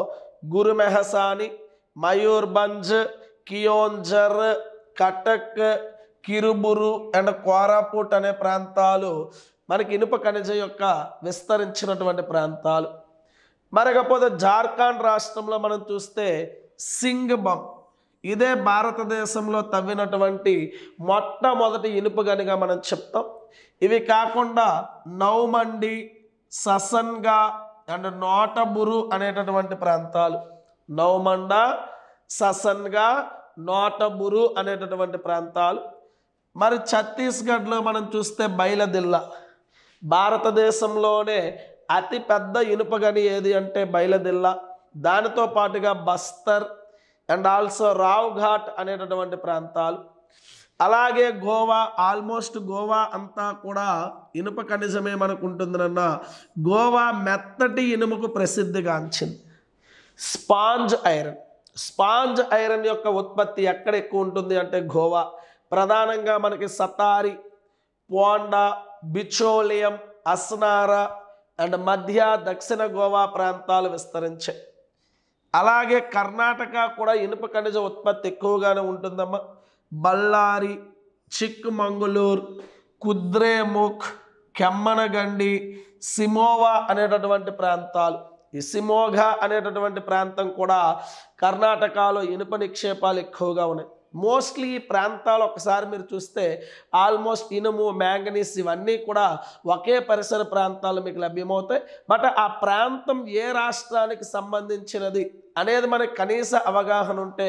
గురు మెహసాని మయూర్భంజ్ కియోంజర్ కటక్ కిరుబురు అండ్ కోరాపూట్ అనే ప్రాంతాలు మనకి ఇనుప ఖనిజ యొక్క విస్తరించినటువంటి ప్రాంతాలు మరకపోతే జార్ఖండ్ రాష్ట్రంలో మనం చూస్తే బమ్ ఇదే భారతదేశంలో తవ్వినటువంటి మొట్టమొదటి ఇనుప గనిగా మనం చెప్తాం ఇవి కాకుండా నౌమండి ససన్గా అండ్ నోటబురు అనేటటువంటి ప్రాంతాలు నౌమండ ససన్గా నోటబురు అనేటటువంటి ప్రాంతాలు మరి ఛత్తీస్గఢ్లో మనం చూస్తే బయలదిల్లా భారతదేశంలోనే అతి పెద్ద ఇనుప గని ఏది అంటే బయలదిల్ల దానితో పాటుగా Bastar and also Rowghat అనేటటువంటి ప్రాంతాలు అలాగే గోవా ఆల్మోస్ట్ గోవా అంతా కూడా ఇనుప ఖనిజమే మనకు ఉంటుందన్న గోవా మెత్తటి ఇనుముకు ప్రసిద్ధిగాంచింది స్పాంజ్ ఐరన్ స్పాంజ్ ఐరన్ యొక్క ఉత్పత్తి ఎక్కడ ఎక్కువ ఉంటుంది అంటే గోవా ప్రధానంగా మనకి సతారి పోండా బిచోలియం అస్నారా అండ్ మధ్య దక్షిణ గోవా ప్రాంతాలు విస్తరించాయి అలాగే కర్ణాటక కూడా ఇనుప ఖనిజ ఉత్పత్తి ఎక్కువగానే ఉంటుందమ్మా బళ్ళారి చిక్మంగుళూరు కుద్రేముఖ్ కెమ్మనగండి సిమోవా అనేటటువంటి ప్రాంతాలు ఈ సిమోఘ అనేటటువంటి ప్రాంతం కూడా కర్ణాటకలో ఇనుప నిక్షేపాలు ఎక్కువగా ఉన్నాయి మోస్ట్లీ ఈ ప్రాంతాలు ఒకసారి మీరు చూస్తే ఆల్మోస్ట్ ఇనుము మ్యాంగనీస్ ఇవన్నీ కూడా ఒకే పరిసర ప్రాంతాలు మీకు లభ్యమవుతాయి బట్ ఆ ప్రాంతం ఏ రాష్ట్రానికి సంబంధించినది అనేది మనకి కనీస అవగాహన ఉంటే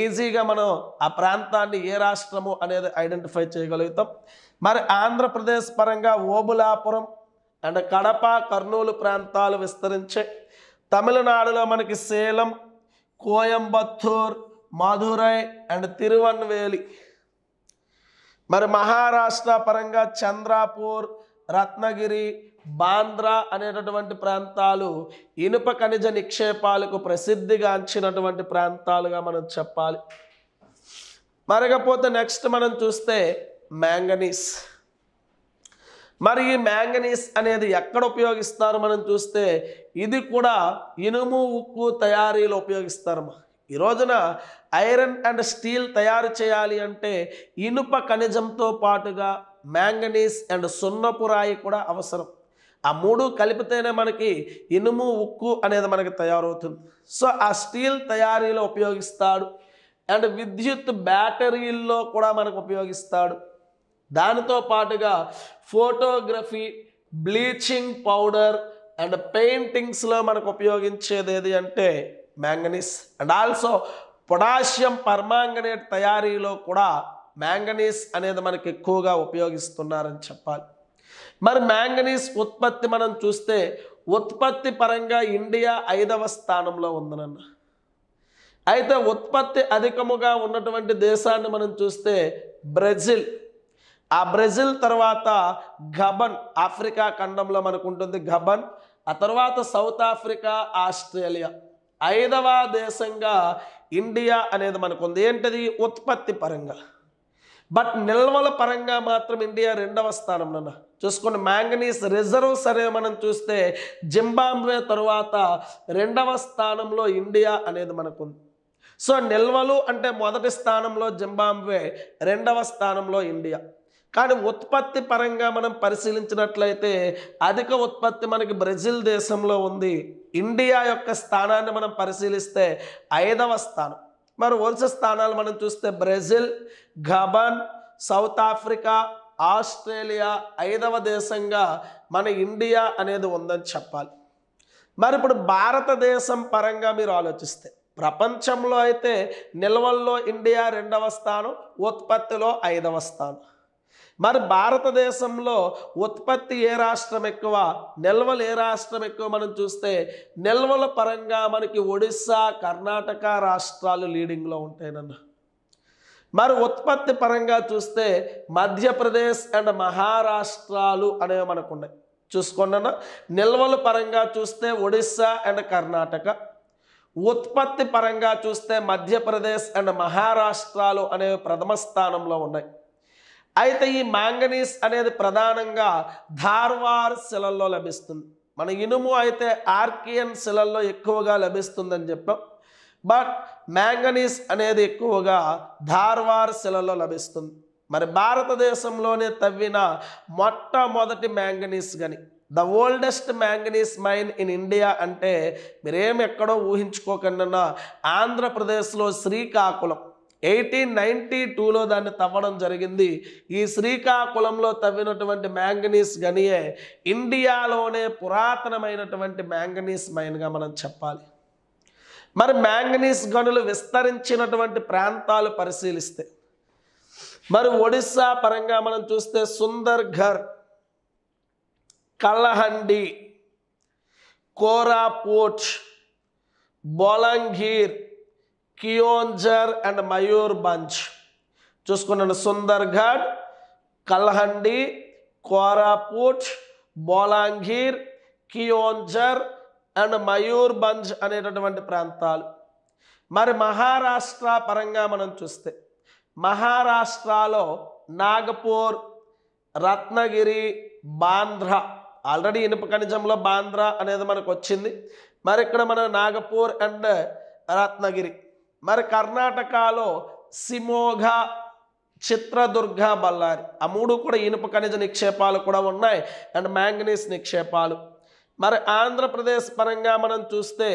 ఈజీగా మనం ఆ ప్రాంతాన్ని ఏ రాష్ట్రము అనేది ఐడెంటిఫై చేయగలుగుతాం మరి ఆంధ్రప్రదేశ్ పరంగా ఓబులాపురం అండ్ కడప కర్నూలు ప్రాంతాలు విస్తరించే తమిళనాడులో మనకి సేలం కోయంబత్తూర్ మధురై అండ్ తిరువన్వేలి మరి మహారాష్ట్ర పరంగా చంద్రాపూర్ రత్నగిరి బాంద్రా అనేటటువంటి ప్రాంతాలు ఇనుప ఖనిజ నిక్షేపాలకు ప్రసిద్ధిగాంచినటువంటి ప్రాంతాలుగా మనం చెప్పాలి మరగపోతే నెక్స్ట్ మనం చూస్తే మ్యాంగనీస్ మరి ఈ మ్యాంగనీస్ అనేది ఎక్కడ ఉపయోగిస్తారు మనం చూస్తే ఇది కూడా ఇనుము ఉక్కు తయారీలో ఉపయోగిస్తారు ఈ రోజున ఐరన్ అండ్ స్టీల్ తయారు చేయాలి అంటే ఇనుప ఖనిజంతో పాటుగా మ్యాంగనీస్ అండ్ సున్నపురాయి కూడా అవసరం ఆ మూడు కలిపితేనే మనకి ఇనుము ఉక్కు అనేది మనకి తయారవుతుంది సో ఆ స్టీల్ తయారీలో ఉపయోగిస్తాడు అండ్ విద్యుత్ బ్యాటరీల్లో కూడా మనకు ఉపయోగిస్తాడు దానితో పాటుగా ఫోటోగ్రఫీ బ్లీచింగ్ పౌడర్ అండ్ పెయింటింగ్స్లో మనకు ఉపయోగించేది ఏది అంటే manganese and also potassium permanganate తయారీలో కూడా మ్యాంగనీస్ అనేది మనకి ఎక్కువగా ఉపయోగిస్తున్నారని చెప్పాలి మరి మ్యాంగనీస్ ఉత్పత్తి మనం చూస్తే ఉత్పత్తి పరంగా ఇండియా ఐదవ స్థానంలో ఉందనన్న అయితే ఉత్పత్తి అధికముగా ఉన్నటువంటి దేశాన్ని మనం చూస్తే బ్రెజిల్ ఆ బ్రెజిల్ తర్వాత గబన్ ఆఫ్రికా ఖండంలో మనకు ఉంటుంది గబన్ ఆ తర్వాత సౌత్ ఆఫ్రికా ఆస్ట్రేలియా ఐదవ దేశంగా ఇండియా అనేది మనకుంది ఏంటది ఉత్పత్తి పరంగా బట్ నిల్వల పరంగా మాత్రం ఇండియా రెండవ స్థానంలో చూసుకుని మ్యాంగనీస్ రిజర్వ్స్ సరే మనం చూస్తే జింబాబ్వే తరువాత రెండవ స్థానంలో ఇండియా అనేది మనకుంది సో నిల్వలు అంటే మొదటి స్థానంలో జింబాబ్వే రెండవ స్థానంలో ఇండియా కానీ ఉత్పత్తి పరంగా మనం పరిశీలించినట్లయితే అధిక ఉత్పత్తి మనకి బ్రెజిల్ దేశంలో ఉంది ఇండియా యొక్క స్థానాన్ని మనం పరిశీలిస్తే ఐదవ స్థానం మరి వరుస స్థానాలు మనం చూస్తే Brazil Gabon South Africa Australia ఐదవ దేశంగా మన ఇండియా అనేది ఉందని చెప్పాలి మరి ఇప్పుడు భారతదేశం పరంగా మీరు ఆలోచిస్తే ప్రపంచంలో అయితే నిల్వల్లో ఇండియా రెండవ స్థానం ఉత్పత్తిలో ఐదవ స్థానం మరి భారతదేశంలో ఉత్పత్తి ఏ రాష్ట్రం ఎక్కువ నిల్వలు ఏ రాష్ట్రం ఎక్కువ మనం చూస్తే నిల్వల పరంగా మనకి ఒడిస్సా కర్ణాటక రాష్ట్రాలు లీడింగ్లో ఉంటాయనన్న మరి ఉత్పత్తి పరంగా చూస్తే మధ్యప్రదేశ్ అండ్ మహారాష్ట్రాలు అనేవి మనకు ఉన్నాయి చూసుకోండి నిల్వల పరంగా చూస్తే ఒడిస్సా అండ్ కర్ణాటక ఉత్పత్తి పరంగా చూస్తే మధ్యప్రదేశ్ అండ్ మహారాష్ట్రాలు అనేవి ప్రథమ స్థానంలో ఉన్నాయి అయితే ఈ మాంగనీస్ అనేది ప్రధానంగా ధార్వార్ శిలల్లో లభిస్తుంది మన ఇనుము అయితే ఆర్కియన్ శిలల్లో ఎక్కువగా లభిస్తుందని చెప్పాం బట్ మ్యాంగనీస్ అనేది ఎక్కువగా ధార్వార్ శిలలో లభిస్తుంది మరి భారతదేశంలోనే తవ్విన మొట్టమొదటి మ్యాంగనీస్ కానీ the oldest manganese mine in India అంటే మీరేం ఎక్కడో ఊహించుకోకుండా ఆంధ్రప్రదేశ్లో శ్రీకాకుళం ఎయిటీన్ నైంటీ టూలో దాన్ని తవ్వడం జరిగింది ఈ శ్రీకాకుళంలో తవ్వినటువంటి మ్యాంగనీస్ గనియే ఇండియాలోనే పురాతనమైనటువంటి మ్యాంగనీస్ మైన్గా మనం చెప్పాలి మరి మ్యాంగనీస్ గనులు విస్తరించినటువంటి ప్రాంతాలు పరిశీలిస్తే మరి ఒడిస్సా పరంగా మనం చూస్తే సుందర్ఘర్ కళహండి కోరాపూట్ బొలంగీర్ కియోంజర్ అండ్ మయూర్ బంజ్ చూసుకున్నాను సుందర్ఘడ్ కల్హండి కోరాపూట్ బోలాంగీర్ కియోంజర్ అండ్ బంజ్ అనేటటువంటి ప్రాంతాలు మరి మహారాష్ట్ర పరంగా మనం చూస్తే మహారాష్ట్రలో నాగపూర్ రత్నగిరి బాంద్రా ఆల్రెడీ ఇనుప ఖనిజంలో బాంద్రా అనేది మనకు వచ్చింది మరి ఇక్కడ మనం నాగపూర్ అండ్ రత్నగిరి మరి కర్ణాటకలో సిమోఘ చిత్రదుర్గ బళ్ళారి ఆ మూడు కూడా ఇనుప ఖనిజ నిక్షేపాలు కూడా ఉన్నాయి అండ్ మ్యాంగనీస్ నిక్షేపాలు మరి ఆంధ్రప్రదేశ్ పరంగా మనం చూస్తే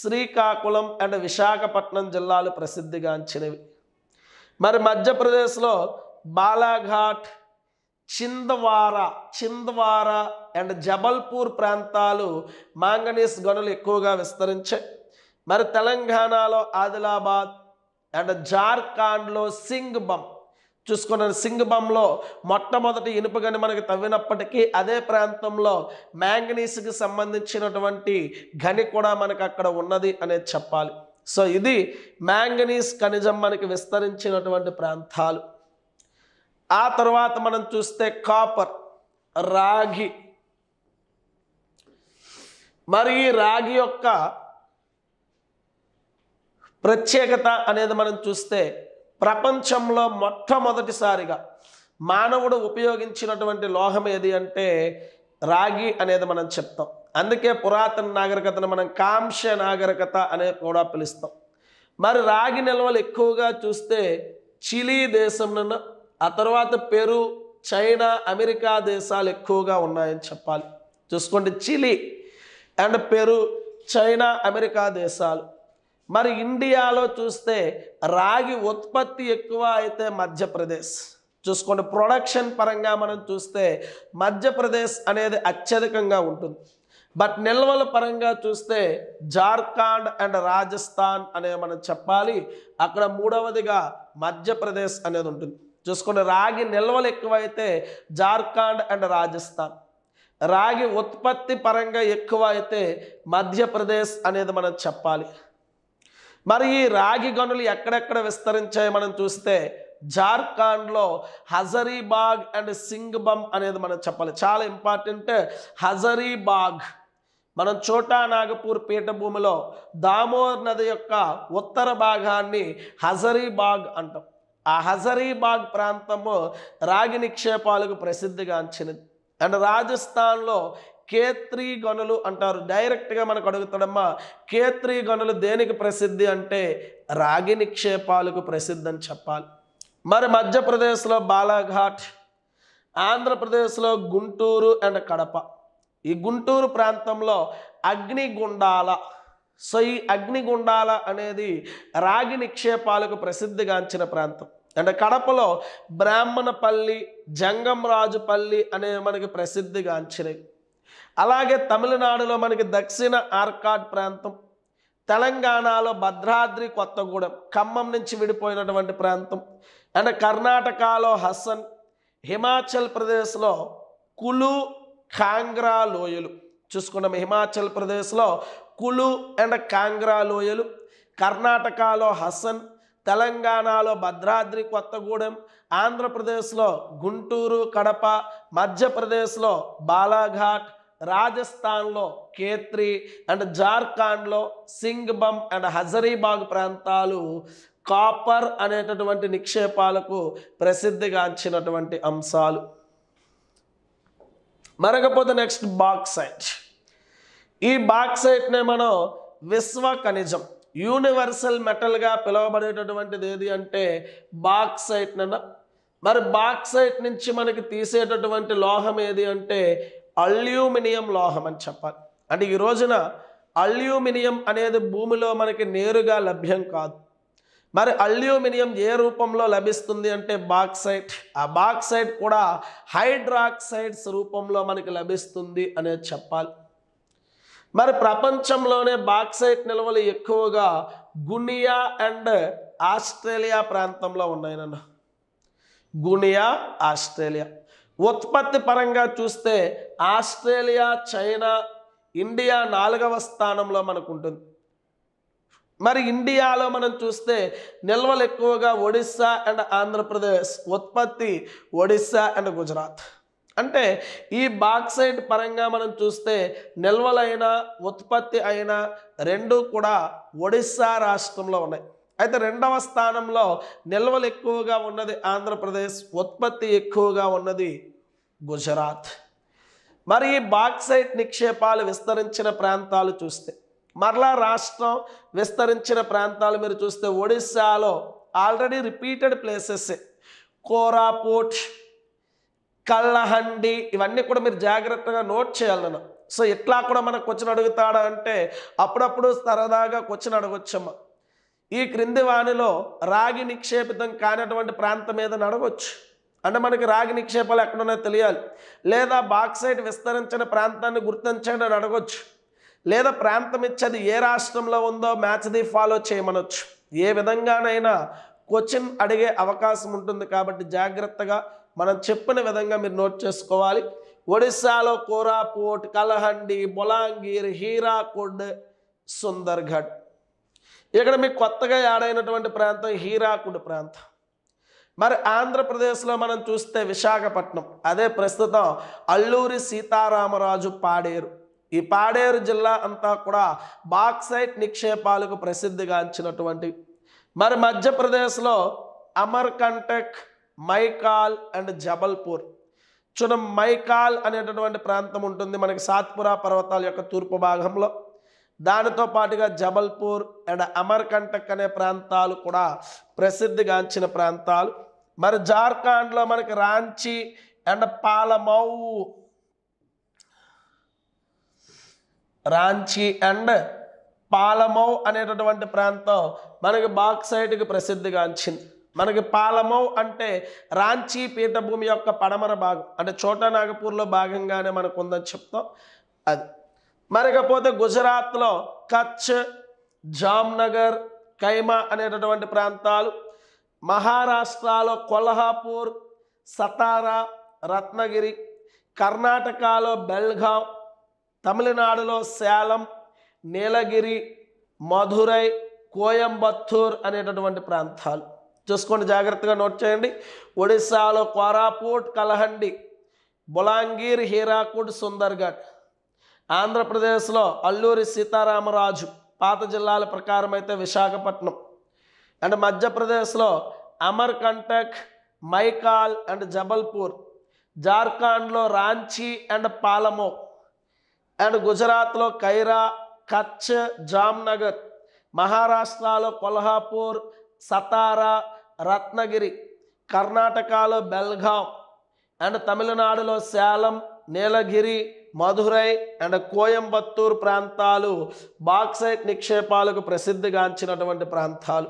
శ్రీకాకుళం అండ్ విశాఖపట్నం జిల్లాలు ప్రసిద్ధిగాంచినవి మరి మధ్యప్రదేశ్లో బాలాఘాట్ చింద్వారా చింద్వారా అండ్ జబల్పూర్ ప్రాంతాలు మాంగనీస్ గనులు ఎక్కువగా విస్తరించాయి మరి తెలంగాణలో ఆదిలాబాద్ అండ్ జార్ఖండ్లో సింగ్ బమ్ చూసుకున్నాను సింగబంలో మొట్టమొదటి గని మనకి తవ్వినప్పటికీ అదే ప్రాంతంలో మ్యాంగనీస్కి సంబంధించినటువంటి గని కూడా మనకు అక్కడ ఉన్నది అనేది చెప్పాలి సో ఇది మ్యాంగనీస్ ఖనిజం మనకి విస్తరించినటువంటి ప్రాంతాలు ఆ తర్వాత మనం చూస్తే కాపర్ రాగి మరి ఈ రాగి యొక్క ప్రత్యేకత అనేది మనం చూస్తే ప్రపంచంలో మొట్టమొదటిసారిగా మానవుడు ఉపయోగించినటువంటి లోహం ఏది అంటే రాగి అనేది మనం చెప్తాం అందుకే పురాతన నాగరికతను మనం కాంశ నాగరికత అనేది కూడా పిలుస్తాం మరి రాగి నిల్వలు ఎక్కువగా చూస్తే చిలీ దేశంలో ఆ తర్వాత పెరు చైనా అమెరికా దేశాలు ఎక్కువగా ఉన్నాయని చెప్పాలి చూసుకోండి Chile and Peru China America దేశాలు మరి ఇండియాలో చూస్తే రాగి ఉత్పత్తి ఎక్కువ అయితే మధ్యప్రదేశ్ చూసుకోండి ప్రొడక్షన్ పరంగా మనం చూస్తే మధ్యప్రదేశ్ అనేది అత్యధికంగా ఉంటుంది బట్ నిల్వల పరంగా చూస్తే జార్ఖండ్ అండ్ రాజస్థాన్ అనే మనం చెప్పాలి అక్కడ మూడవదిగా మధ్యప్రదేశ్ అనేది ఉంటుంది చూసుకోండి రాగి నిల్వలు ఎక్కువైతే జార్ఖండ్ అండ్ రాజస్థాన్ రాగి ఉత్పత్తి పరంగా ఎక్కువ అయితే మధ్యప్రదేశ్ అనేది మనం చెప్పాలి మరి ఈ రాగి గనులు ఎక్కడెక్కడ విస్తరించాయి మనం చూస్తే జార్ఖండ్లో హజరీబాగ్ అండ్ బమ్ అనేది మనం చెప్పాలి చాలా ఇంపార్టెంట్ హజరీబాగ్ మనం చోటా నాగపూర్ పీఠభూమిలో దామోర్ నది యొక్క ఉత్తర భాగాన్ని హజరీబాగ్ అంటాం ఆ హజరీబాగ్ ప్రాంతము రాగి నిక్షేపాలకు ప్రసిద్ధిగాంచినది అండ్ రాజస్థాన్లో కేత్రీ గనులు అంటారు డైరెక్ట్గా మనకు అడుగుతాడమ్మా కేత్రీ గనులు దేనికి ప్రసిద్ధి అంటే రాగి నిక్షేపాలకు ప్రసిద్ధి అని చెప్పాలి మరి మధ్యప్రదేశ్లో బాలాఘాట్ ఆంధ్రప్రదేశ్లో గుంటూరు అండ్ కడప ఈ గుంటూరు ప్రాంతంలో అగ్నిగుండాల సో ఈ అగ్నిగుండాల అనేది రాగి నిక్షేపాలకు ప్రసిద్ధిగాంచిన ప్రాంతం అంటే కడపలో బ్రాహ్మణపల్లి జంగంరాజుపల్లి అనే మనకి ప్రసిద్ధిగాంచినవి అలాగే తమిళనాడులో మనకి దక్షిణ ఆర్కాడ్ ప్రాంతం తెలంగాణలో భద్రాద్రి కొత్తగూడెం ఖమ్మం నుంచి విడిపోయినటువంటి ప్రాంతం అండ్ కర్ణాటకలో హసన్ హిమాచల్ ప్రదేశ్లో కులు కాంగ్రా లోయలు చూసుకున్నాం హిమాచల్ ప్రదేశ్లో కులు అండ్ కాంగ్రా లోయలు కర్ణాటకలో హసన్ తెలంగాణలో భద్రాద్రి కొత్తగూడెం ఆంధ్రప్రదేశ్లో గుంటూరు కడప మధ్యప్రదేశ్లో బాలాఘాట్ రాజస్థాన్లో కేత్రి అండ్ జార్ఖండ్లో సింగ్బమ్ అండ్ హజరీబాగ్ ప్రాంతాలు కాపర్ అనేటటువంటి నిక్షేపాలకు ప్రసిద్ధిగాంచినటువంటి అంశాలు మరకపోతే నెక్స్ట్ బాక్సైట్ ఈ బాక్సైట్నే మనం విశ్వ ఖనిజం యూనివర్సల్ మెటల్గా పిలువబడేటటువంటిది ఏది అంటే బాక్సైట్ నన్న మరి బాక్సైట్ నుంచి మనకి తీసేటటువంటి లోహం ఏది అంటే అల్యూమినియం లోహం అని చెప్పాలి అంటే ఈ రోజున అల్యూమినియం అనేది భూమిలో మనకి నేరుగా లభ్యం కాదు మరి అల్యూమినియం ఏ రూపంలో లభిస్తుంది అంటే బాక్సైట్ ఆ బాక్సైట్ కూడా హైడ్రాక్సైడ్స్ రూపంలో మనకి లభిస్తుంది అనేది చెప్పాలి మరి ప్రపంచంలోనే బాక్సైట్ నిల్వలు ఎక్కువగా గునియా అండ్ ఆస్ట్రేలియా ప్రాంతంలో ఉన్నాయి నన్ను గునియా ఆస్ట్రేలియా ఉత్పత్తి పరంగా చూస్తే ఆస్ట్రేలియా చైనా ఇండియా నాలుగవ స్థానంలో మనకు ఉంటుంది మరి ఇండియాలో మనం చూస్తే నిల్వలు ఎక్కువగా ఒడిస్సా అండ్ ఆంధ్రప్రదేశ్ ఉత్పత్తి ఒడిస్సా అండ్ గుజరాత్ అంటే ఈ బాక్సైడ్ పరంగా మనం చూస్తే నిల్వలైన ఉత్పత్తి అయిన రెండు కూడా ఒడిస్సా రాష్ట్రంలో ఉన్నాయి అయితే రెండవ స్థానంలో నిల్వలు ఎక్కువగా ఉన్నది ఆంధ్రప్రదేశ్ ఉత్పత్తి ఎక్కువగా ఉన్నది గుజరాత్ మరి బాక్సైట్ నిక్షేపాలు విస్తరించిన ప్రాంతాలు చూస్తే మరలా రాష్ట్రం విస్తరించిన ప్రాంతాలు మీరు చూస్తే ఒడిశాలో already repeated places Koraput Kalahandi ఇవన్నీ కూడా మీరు జాగ్రత్తగా నోట్ చేయాలి సో ఇట్లా కూడా మనకు క్వశ్చన్ అడుగుతాడా అంటే అప్పుడప్పుడు సరదాగా క్వశ్చన్ అడగొచ్చమ్మా ఈ క్రింది వాణిలో రాగి నిక్షేపితం కానటువంటి ప్రాంతం మీద నడవచ్చు అంటే మనకి రాగి నిక్షేపాలు ఎక్కడున్నాయో తెలియాలి లేదా బాక్సైట్ విస్తరించిన ప్రాంతాన్ని గుర్తించండి అని అడగొచ్చు లేదా ప్రాంతం ఇచ్చేది ఏ రాష్ట్రంలో ఉందో మ్యాచ్ ది ఫాలో చేయమనొచ్చు ఏ విధంగానైనా క్వశ్చన్ అడిగే అవకాశం ఉంటుంది కాబట్టి జాగ్రత్తగా మనం చెప్పిన విధంగా మీరు నోట్ చేసుకోవాలి ఒడిశాలో కోరాపోట్ కలహండి బొలాంగీర్ హీరాకుడ్ సుందర్ఘడ్ ఇక్కడ మీకు కొత్తగా యాడైనటువంటి ప్రాంతం హీరాకుడు ప్రాంతం మరి ఆంధ్రప్రదేశ్లో మనం చూస్తే విశాఖపట్నం అదే ప్రస్తుతం అల్లూరి సీతారామరాజు పాడేరు ఈ పాడేరు జిల్లా అంతా కూడా బాక్సైట్ నిక్షేపాలకు ప్రసిద్ధిగాంచినటువంటి మరి మధ్యప్రదేశ్లో అమర్కంటక్ మైకాల్ అండ్ జబల్పూర్ చూడం మైకాల్ అనేటటువంటి ప్రాంతం ఉంటుంది మనకి సాత్పురా పర్వతాల యొక్క తూర్పు భాగంలో దానితో పాటుగా జబల్పూర్ అండ్ అమర్కంటక్ అనే ప్రాంతాలు కూడా ప్రసిద్ధిగాంచిన ప్రాంతాలు మరి జార్ఖండ్లో మనకి రాంచీ అండ్ పాలమౌ రాంచీ అండ్ పాలమౌ అనేటటువంటి ప్రాంతం మనకి బాక్సైట్కి ప్రసిద్ధిగాంచింది మనకి పాలమౌ అంటే రాంచీ పీఠభూమి యొక్క పడమర భాగం అంటే చోటా నాగపూర్లో భాగంగానే మనకు ఉందని చెప్తాం అది మరకపోతే గుజరాత్లో కచ్ జామ్నగర్ కైమా అనేటటువంటి ప్రాంతాలు మహారాష్ట్రలో కొల్హాపూర్ సతారా రత్నగిరి కర్ణాటకలో బెల్గావ్ తమిళనాడులో సేలం నీలగిరి మధురై కోయంబత్తూర్ అనేటటువంటి ప్రాంతాలు చూసుకోండి జాగ్రత్తగా నోట్ చేయండి ఒడిశాలో కోరాపూట్ కలహండి బొలాంగీర్ హీరాకుడ్ సుందర్ఘడ్ ఆంధ్రప్రదేశ్లో అల్లూరి సీతారామరాజు పాత జిల్లాల ప్రకారం అయితే విశాఖపట్నం అండ్ మధ్యప్రదేశ్లో అమర్ మైకాల్ అండ్ జబల్పూర్ జార్ఖండ్లో రాంచీ అండ్ పాలమో అండ్ గుజరాత్లో కైరా కచ్ జామ్నగర్ మహారాష్ట్రలో కొల్హాపూర్ సతారా రత్నగిరి కర్ణాటకలో బెల్గాం అండ్ తమిళనాడులో సేలం నీలగిరి మధురై అండ్ కోయంబత్తూర్ ప్రాంతాలు బాక్సైట్ నిక్షేపాలకు ప్రసిద్ధిగాంచినటువంటి ప్రాంతాలు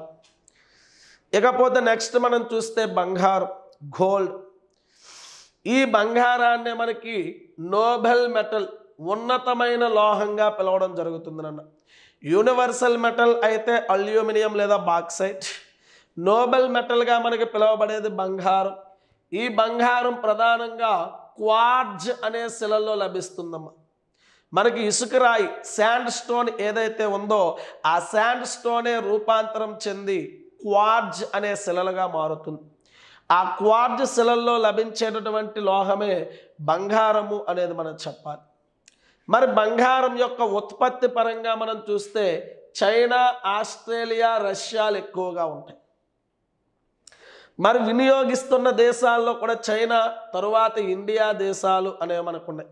ఇకపోతే నెక్స్ట్ మనం చూస్తే బంగారు గోల్డ్ ఈ బంగారాన్ని మనకి నోబెల్ మెటల్ ఉన్నతమైన లోహంగా పిలవడం జరుగుతుంది అన్న యూనివర్సల్ మెటల్ అయితే అల్యూమినియం లేదా బాక్సైట్ నోబెల్ మెటల్గా మనకి పిలువబడేది బంగారం ఈ బంగారం ప్రధానంగా క్వార్జ్ అనే శిలలో లభిస్తుందమ్మా మనకి ఇసుక రాయి శాండ్ స్టోన్ ఏదైతే ఉందో ఆ శాండ్ స్టోనే రూపాంతరం చెంది క్వార్జ్ అనే శిలలుగా మారుతుంది ఆ క్వార్జ్ శిలల్లో లభించేటటువంటి లోహమే బంగారము అనేది మనం చెప్పాలి మరి బంగారం యొక్క ఉత్పత్తి పరంగా మనం చూస్తే చైనా ఆస్ట్రేలియా రష్యాలు ఎక్కువగా ఉంటాయి మరి వినియోగిస్తున్న దేశాల్లో కూడా చైనా తరువాత ఇండియా దేశాలు అనేవి మనకున్నాయి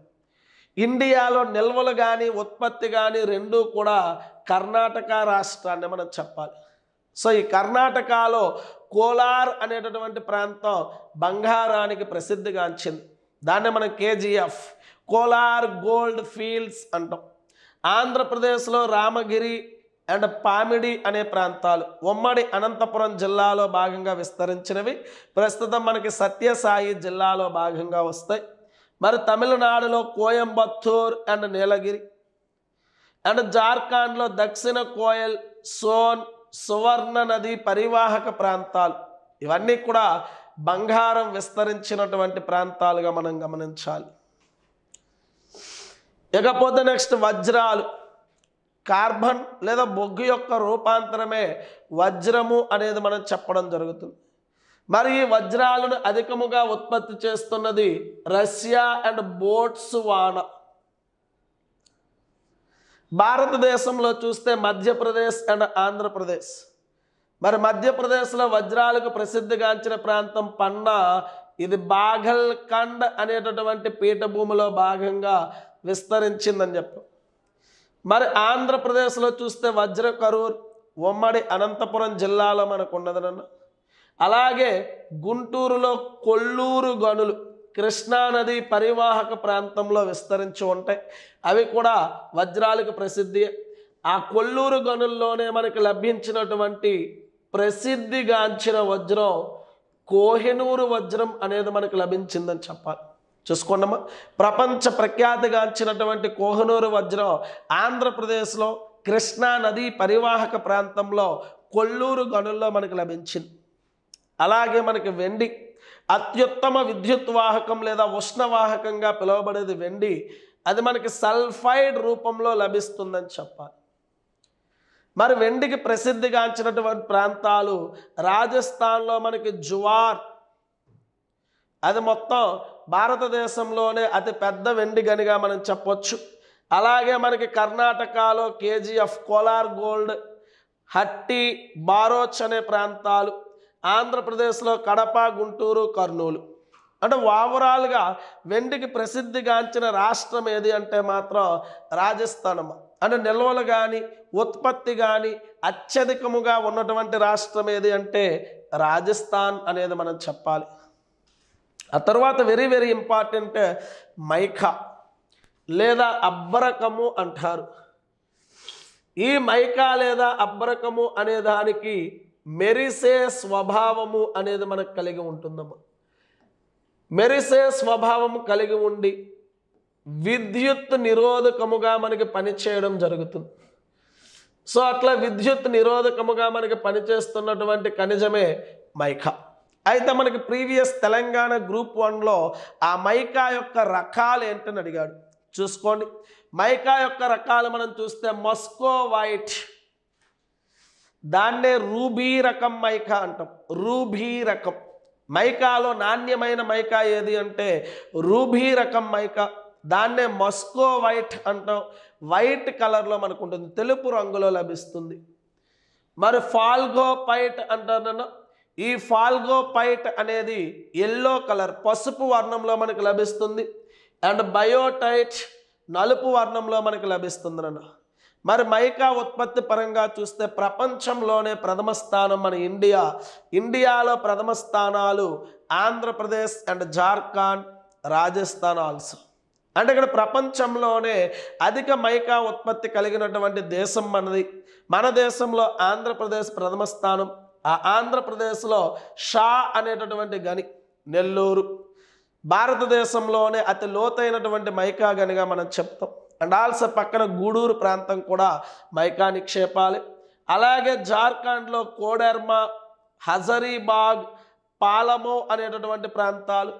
ఇండియాలో నిల్వలు కానీ ఉత్పత్తి కానీ రెండూ కూడా కర్ణాటక రాష్ట్రాన్ని మనం చెప్పాలి సో ఈ కర్ణాటకలో కోలార్ అనేటటువంటి ప్రాంతం బంగారానికి ప్రసిద్ధిగాంచింది దాన్ని మనం కేజీఎఫ్ కోలార్ గోల్డ్ ఫీల్డ్స్ అంటాం ఆంధ్రప్రదేశ్లో రామగిరి అండ్ పామిడి అనే ప్రాంతాలు ఉమ్మడి అనంతపురం జిల్లాలో భాగంగా విస్తరించినవి ప్రస్తుతం మనకి సత్యసాయి జిల్లాలో భాగంగా వస్తాయి మరి తమిళనాడులో కోయంబత్తూర్ అండ్ నీలగిరి అండ్ జార్ఖండ్లో దక్షిణ కోయల్ సోన్ సువర్ణ నది పరివాహక ప్రాంతాలు ఇవన్నీ కూడా బంగారం విస్తరించినటువంటి ప్రాంతాలుగా మనం గమనించాలి ఇకపోతే నెక్స్ట్ వజ్రాలు కార్బన్ లేదా బొగ్గు యొక్క రూపాంతరమే వజ్రము అనేది మనం చెప్పడం జరుగుతుంది మరి ఈ వజ్రాలను అధికముగా ఉత్పత్తి చేస్తున్నది రష్యా అండ్ బోట్స్ వాన భారతదేశంలో చూస్తే మధ్యప్రదేశ్ అండ్ ఆంధ్రప్రదేశ్ మరి మధ్యప్రదేశ్లో వజ్రాలకు ప్రసిద్ధిగాంచిన ప్రాంతం పన్నా ఇది బాఘల్ కండ్ అనేటటువంటి పీఠభూమిలో భాగంగా విస్తరించిందని చెప్పాం మరి ఆంధ్రప్రదేశ్లో చూస్తే వజ్ర కరూర్ ఉమ్మడి అనంతపురం జిల్లాలో మనకు ఉన్నదనన్న అలాగే గుంటూరులో కొల్లూరు గనులు కృష్ణానది పరివాహక ప్రాంతంలో విస్తరించి ఉంటాయి అవి కూడా వజ్రాలకు ప్రసిద్ధి ఆ కొల్లూరు గనుల్లోనే మనకి లభించినటువంటి ప్రసిద్ధిగాంచిన వజ్రం కోహినూరు వజ్రం అనేది మనకు లభించిందని చెప్పాలి చూసుకోండమ్మా ప్రపంచ ప్రఖ్యాతిగాంచినటువంటి కోహనూరు వజ్రం ఆంధ్రప్రదేశ్లో కృష్ణా నదీ పరివాహక ప్రాంతంలో కొల్లూరు గనుల్లో మనకు లభించింది అలాగే మనకి వెండి అత్యుత్తమ విద్యుత్ వాహకం లేదా ఉష్ణవాహకంగా పిలువబడేది వెండి అది మనకి సల్ఫైడ్ రూపంలో లభిస్తుందని చెప్పాలి మరి వెండికి ప్రసిద్ధిగాంచినటువంటి ప్రాంతాలు రాజస్థాన్లో మనకి జువార్ అది మొత్తం భారతదేశంలోనే అతి పెద్ద వెండి గనిగా మనం చెప్పొచ్చు అలాగే మనకి కర్ణాటకలో కేజీఎఫ్ కోలార్ గోల్డ్ హట్టి బారోచ్ అనే ప్రాంతాలు ఆంధ్రప్రదేశ్లో కడప గుంటూరు కర్నూలు అంటే ఓవరాల్గా వెండికి ప్రసిద్ధిగాంచిన రాష్ట్రం ఏది అంటే మాత్రం రాజస్థానం అంటే నిల్వలు కానీ ఉత్పత్తి కానీ అత్యధికముగా ఉన్నటువంటి రాష్ట్రం ఏది అంటే రాజస్థాన్ అనేది మనం చెప్పాలి ఆ తర్వాత వెరీ వెరీ ఇంపార్టెంట్ మైఖ లేదా అబ్బరకము అంటారు ఈ మైక లేదా అబ్బరకము అనే దానికి మెరిసే స్వభావము అనేది మనకు కలిగి ఉంటుందమ్మా మెరిసే స్వభావం కలిగి ఉండి విద్యుత్ నిరోధకముగా మనకి పనిచేయడం జరుగుతుంది సో అట్లా విద్యుత్ నిరోధకముగా మనకి పనిచేస్తున్నటువంటి ఖనిజమే మైఖ అయితే మనకి ప్రీవియస్ తెలంగాణ గ్రూప్ వన్లో ఆ మైకా యొక్క రకాలు ఏంటని అడిగాడు చూసుకోండి మైకా యొక్క రకాలు మనం చూస్తే మస్కో వైట్ దాన్నే రూబీ రకం మైకా అంటాం రూబీ రకం మైకాలో నాణ్యమైన మైకా ఏది అంటే రూబీ రకం మైకా దాన్నే మస్కో వైట్ అంటాం వైట్ కలర్లో మనకు ఉంటుంది తెలుపు రంగులో లభిస్తుంది మరి ఫాల్గో పైట్ అంటారు ఈ ఫాల్గోపైట్ అనేది ఎల్లో కలర్ పసుపు వర్ణంలో మనకు లభిస్తుంది అండ్ బయోటైట్ నలుపు వర్ణంలో మనకు లభిస్తుంది అన్న మరి మైకా ఉత్పత్తి పరంగా చూస్తే ప్రపంచంలోనే ప్రథమ స్థానం మన ఇండియా ఇండియాలో ప్రథమ స్థానాలు ఆంధ్రప్రదేశ్ అండ్ జార్ఖండ్ రాజస్థాన్ ఆల్సో అంటే ఇక్కడ ప్రపంచంలోనే అధిక మైకా ఉత్పత్తి కలిగినటువంటి దేశం మనది మన దేశంలో ఆంధ్రప్రదేశ్ ప్రథమ స్థానం ఆ ఆంధ్రప్రదేశ్లో షా అనేటటువంటి గని నెల్లూరు భారతదేశంలోనే అతి లోతైనటువంటి మైకా గనిగా మనం చెప్తాం అండ్ ఆల్సో పక్కన గూడూరు ప్రాంతం కూడా మైకా నిక్షేపాలి అలాగే జార్ఖండ్లో కోడెర్మ హజరీబాగ్ పాలమో అనేటటువంటి ప్రాంతాలు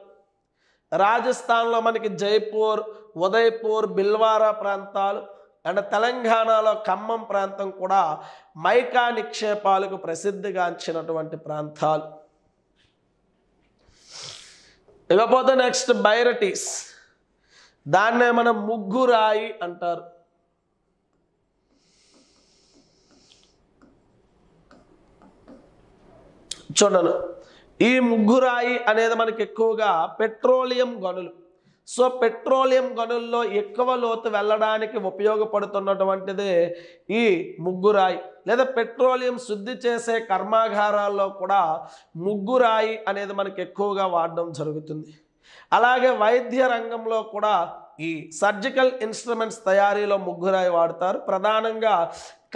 రాజస్థాన్లో మనకి జైపూర్ ఉదయ్పూర్ బిల్వారా ప్రాంతాలు అండ్ తెలంగాణలో ఖమ్మం ప్రాంతం కూడా మైకా నిక్షేపాలకు ప్రసిద్ధిగాంచినటువంటి ప్రాంతాలు ఇకపోతే నెక్స్ట్ బైరటీస్ దాన్నే మనం ముగ్గురాయి అంటారు చూడను ఈ ముగ్గురాయి అనేది మనకి ఎక్కువగా పెట్రోలియం గనులు సో పెట్రోలియం గనుల్లో ఎక్కువ లోతు వెళ్ళడానికి ఉపయోగపడుతున్నటువంటిది ఈ ముగ్గురాయి లేదా పెట్రోలియం శుద్ధి చేసే కర్మాగారాల్లో కూడా ముగ్గురాయి అనేది మనకు ఎక్కువగా వాడడం జరుగుతుంది అలాగే వైద్య రంగంలో కూడా ఈ సర్జికల్ ఇన్స్ట్రుమెంట్స్ తయారీలో ముగ్గురాయి వాడతారు ప్రధానంగా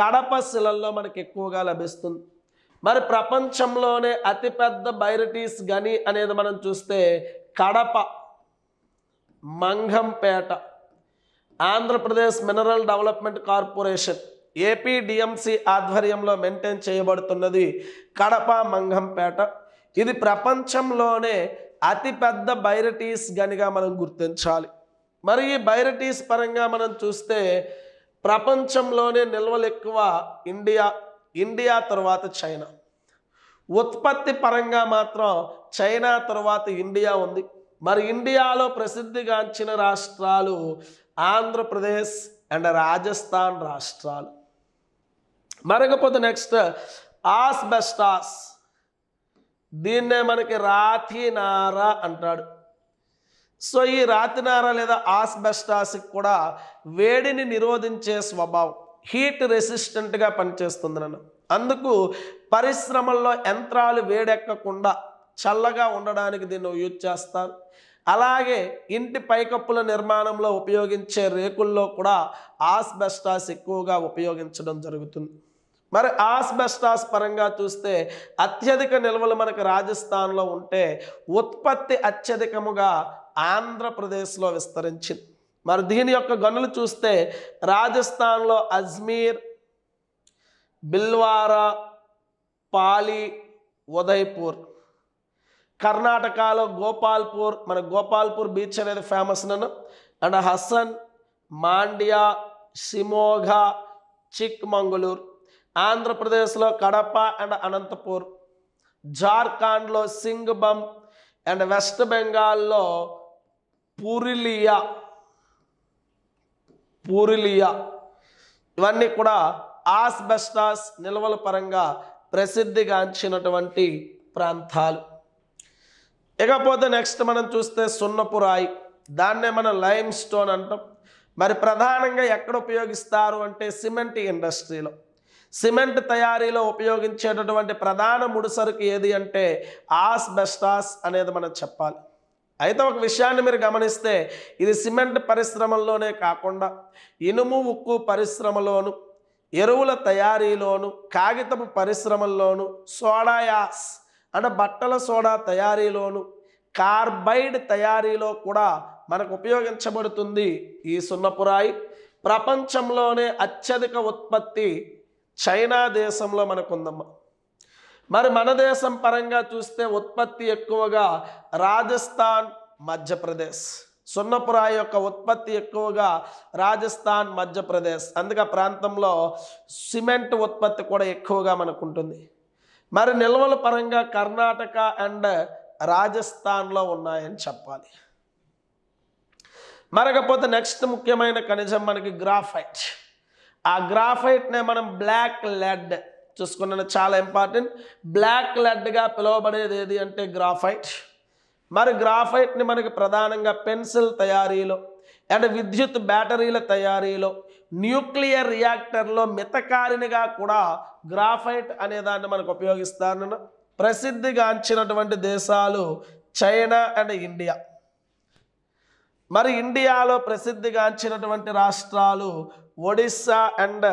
కడప శిలల్లో మనకి ఎక్కువగా లభిస్తుంది మరి ప్రపంచంలోనే అతిపెద్ద బైరటీస్ గని అనేది మనం చూస్తే Kadapa Mangampet Andhra Pradesh mineral development corporation APDMC ఆధ్వర్యంలో మెయింటైన్ చేయబడుతున్నది కడప మంగంపేట ఇది ప్రపంచంలోనే అతిపెద్ద బైరటీస్ గనిగా మనం గుర్తించాలి మరి ఈ బైరటీస్ పరంగా మనం చూస్తే ప్రపంచంలోనే నిల్వలు ఎక్కువ ఇండియా ఇండియా తర్వాత చైనా ఉత్పత్తి పరంగా మాత్రం చైనా తర్వాత ఇండియా ఉంది మరి ఇండియాలో ప్రసిద్ధిగాంచిన రాష్ట్రాలు ఆంధ్రప్రదేశ్ అండ్ రాజస్థాన్ రాష్ట్రాలు మరకపోతే నెక్స్ట్ ఆస్బెస్టాస్ దీన్నే మనకి రాతినార అంటాడు సో ఈ రాతినార లేదా ఆస్బెస్టాస్కి కూడా వేడిని నిరోధించే స్వభావం హీట్ రెసిస్టెంట్గా పనిచేస్తుంది నన్ను అందుకు పరిశ్రమల్లో యంత్రాలు వేడెక్కకుండా చల్లగా ఉండడానికి దీన్ని యూజ్ చేస్తారు అలాగే ఇంటి పైకప్పుల నిర్మాణంలో ఉపయోగించే రేకుల్లో కూడా ఆస్బెస్టాస్ ఎక్కువగా ఉపయోగించడం జరుగుతుంది మరి ఆస్బెస్టాస్ పరంగా చూస్తే అత్యధిక నిల్వలు మనకు రాజస్థాన్లో ఉంటే ఉత్పత్తి అత్యధికముగా ఆంధ్రప్రదేశ్లో విస్తరించింది మరి దీని యొక్క గనులు చూస్తే రాజస్థాన్లో అజ్మీర్ బిల్వారా పాలి ఉదయ్పూర్ కర్ణాటకలో గోపాల్పూర్ మన గోపాల్పూర్ బీచ్ అనేది ఫేమస్ నన్ను అండ్ హసన్ మాండ్యా సిమోఘ చిక్మంగళూరు ఆంధ్రప్రదేశ్లో కడప అండ్ అనంతపూర్ జార్ఖండ్లో సింగ్బమ్ అండ్ వెస్ట్ బెంగాల్లో పురిలియా పూరిలియా ఇవన్నీ కూడా ఆస్బెస్టాస్ నిల్వల పరంగా ప్రసిద్ధిగాంచినటువంటి ప్రాంతాలు ఇకపోతే నెక్స్ట్ మనం చూస్తే సున్నపు రాయి దాన్నే మనం లైమ్ స్టోన్ అంటాం మరి ప్రధానంగా ఎక్కడ ఉపయోగిస్తారు అంటే సిమెంట్ ఇండస్ట్రీలో సిమెంట్ తయారీలో ఉపయోగించేటటువంటి ప్రధాన ముడిసరుకు ఏది అంటే ఆస్ బెస్టాస్ అనేది మనం చెప్పాలి అయితే ఒక విషయాన్ని మీరు గమనిస్తే ఇది సిమెంట్ పరిశ్రమల్లోనే కాకుండా ఇనుము ఉక్కు పరిశ్రమలోను ఎరువుల తయారీలోను కాగితపు పరిశ్రమల్లోను సోడాయాస్ అంటే బట్టల సోడా తయారీలోను కార్బైడ్ తయారీలో కూడా మనకు ఉపయోగించబడుతుంది ఈ సున్నపురాయి ప్రపంచంలోనే అత్యధిక ఉత్పత్తి చైనా దేశంలో మనకుందమ్మ మరి మన దేశం పరంగా చూస్తే ఉత్పత్తి ఎక్కువగా రాజస్థాన్ మధ్యప్రదేశ్ సున్నపురాయి యొక్క ఉత్పత్తి ఎక్కువగా రాజస్థాన్ మధ్యప్రదేశ్ అందుకే ప్రాంతంలో సిమెంట్ ఉత్పత్తి కూడా ఎక్కువగా మనకు ఉంటుంది మరి నిల్వల పరంగా కర్ణాటక అండ్ రాజస్థాన్లో ఉన్నాయని చెప్పాలి మరకపోతే నెక్స్ట్ ముఖ్యమైన ఖనిజం మనకి గ్రాఫైట్ ఆ గ్రాఫైట్నే మనం బ్లాక్ లెడ్ చూసుకున్న చాలా ఇంపార్టెంట్ బ్లాక్ లెడ్గా పిలువబడేది ఏది అంటే గ్రాఫైట్ మరి గ్రాఫైట్ని మనకి ప్రధానంగా పెన్సిల్ తయారీలో అండ్ విద్యుత్ బ్యాటరీల తయారీలో న్యూక్లియర్ రియాక్టర్లో మితకారినిగా కూడా గ్రాఫైట్ అనే దాన్ని మనకు ఉపయోగిస్తాను ప్రసిద్ధిగాంచినటువంటి దేశాలు చైనా అండ్ ఇండియా మరి ఇండియాలో ప్రసిద్ధిగాంచినటువంటి రాష్ట్రాలు ఒడిస్సా అండ్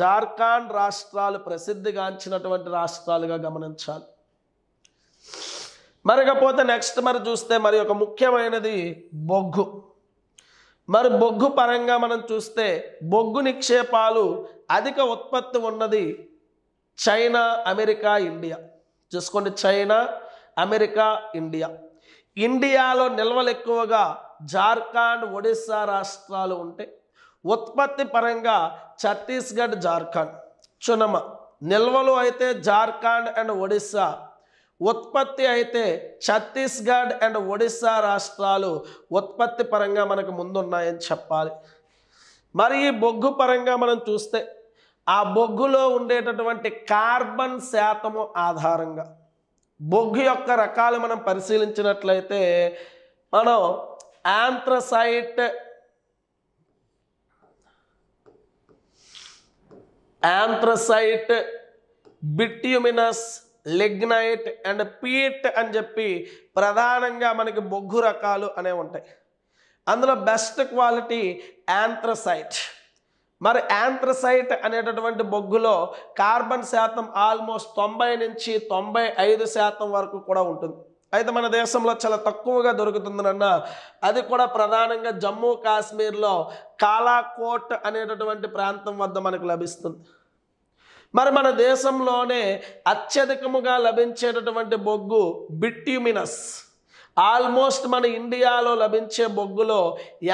జార్ఖండ్ రాష్ట్రాలు ప్రసిద్ధిగాంచినటువంటి రాష్ట్రాలుగా గమనించాలి మరకపోతే నెక్స్ట్ మరి చూస్తే మరి ఒక ముఖ్యమైనది బొగ్గు మరి బొగ్గు పరంగా మనం చూస్తే బొగ్గు నిక్షేపాలు అధిక ఉత్పత్తి ఉన్నది చైనా అమెరికా ఇండియా చూసుకోండి చైనా అమెరికా ఇండియా ఇండియాలో నిల్వలు ఎక్కువగా జార్ఖండ్ ఒడిస్సా రాష్ట్రాలు ఉంటే ఉత్పత్తి పరంగా ఛత్తీస్గఢ్ జార్ఖండ్ చునమ నిల్వలు అయితే జార్ఖండ్ అండ్ ఒడిస్సా ఉత్పత్తి అయితే ఛత్తీస్గఢ్ అండ్ ఒడిస్సా రాష్ట్రాలు ఉత్పత్తి పరంగా మనకు ముందున్నాయని చెప్పాలి మరి ఈ బొగ్గు పరంగా మనం చూస్తే ఆ బొగ్గులో ఉండేటటువంటి కార్బన్ శాతము ఆధారంగా బొగ్గు యొక్క రకాలు మనం పరిశీలించినట్లయితే మనం anthracite anthracite bituminous lignite and peat అని చెప్పి ప్రధానంగా మనకి బొగ్గు రకాలు అనేవి ఉంటాయి అందులో బెస్ట్ క్వాలిటీ యాంత్రసైట్ మరి యాంత్రసైట్ అనేటటువంటి బొగ్గులో కార్బన్ శాతం ఆల్మోస్ట్ తొంభై నుంచి తొంభై ఐదు శాతం వరకు కూడా ఉంటుంది అయితే మన దేశంలో చాలా తక్కువగా దొరుకుతుందన్న అది కూడా ప్రధానంగా జమ్మూ కాశ్మీర్లో కాలాకోట్ అనేటటువంటి ప్రాంతం వద్ద మనకు లభిస్తుంది మరి మన దేశంలోనే అత్యధికముగా లభించేటటువంటి బొగ్గు బిట్యూమినస్ ఆల్మోస్ట్ మన ఇండియాలో లభించే బొగ్గులో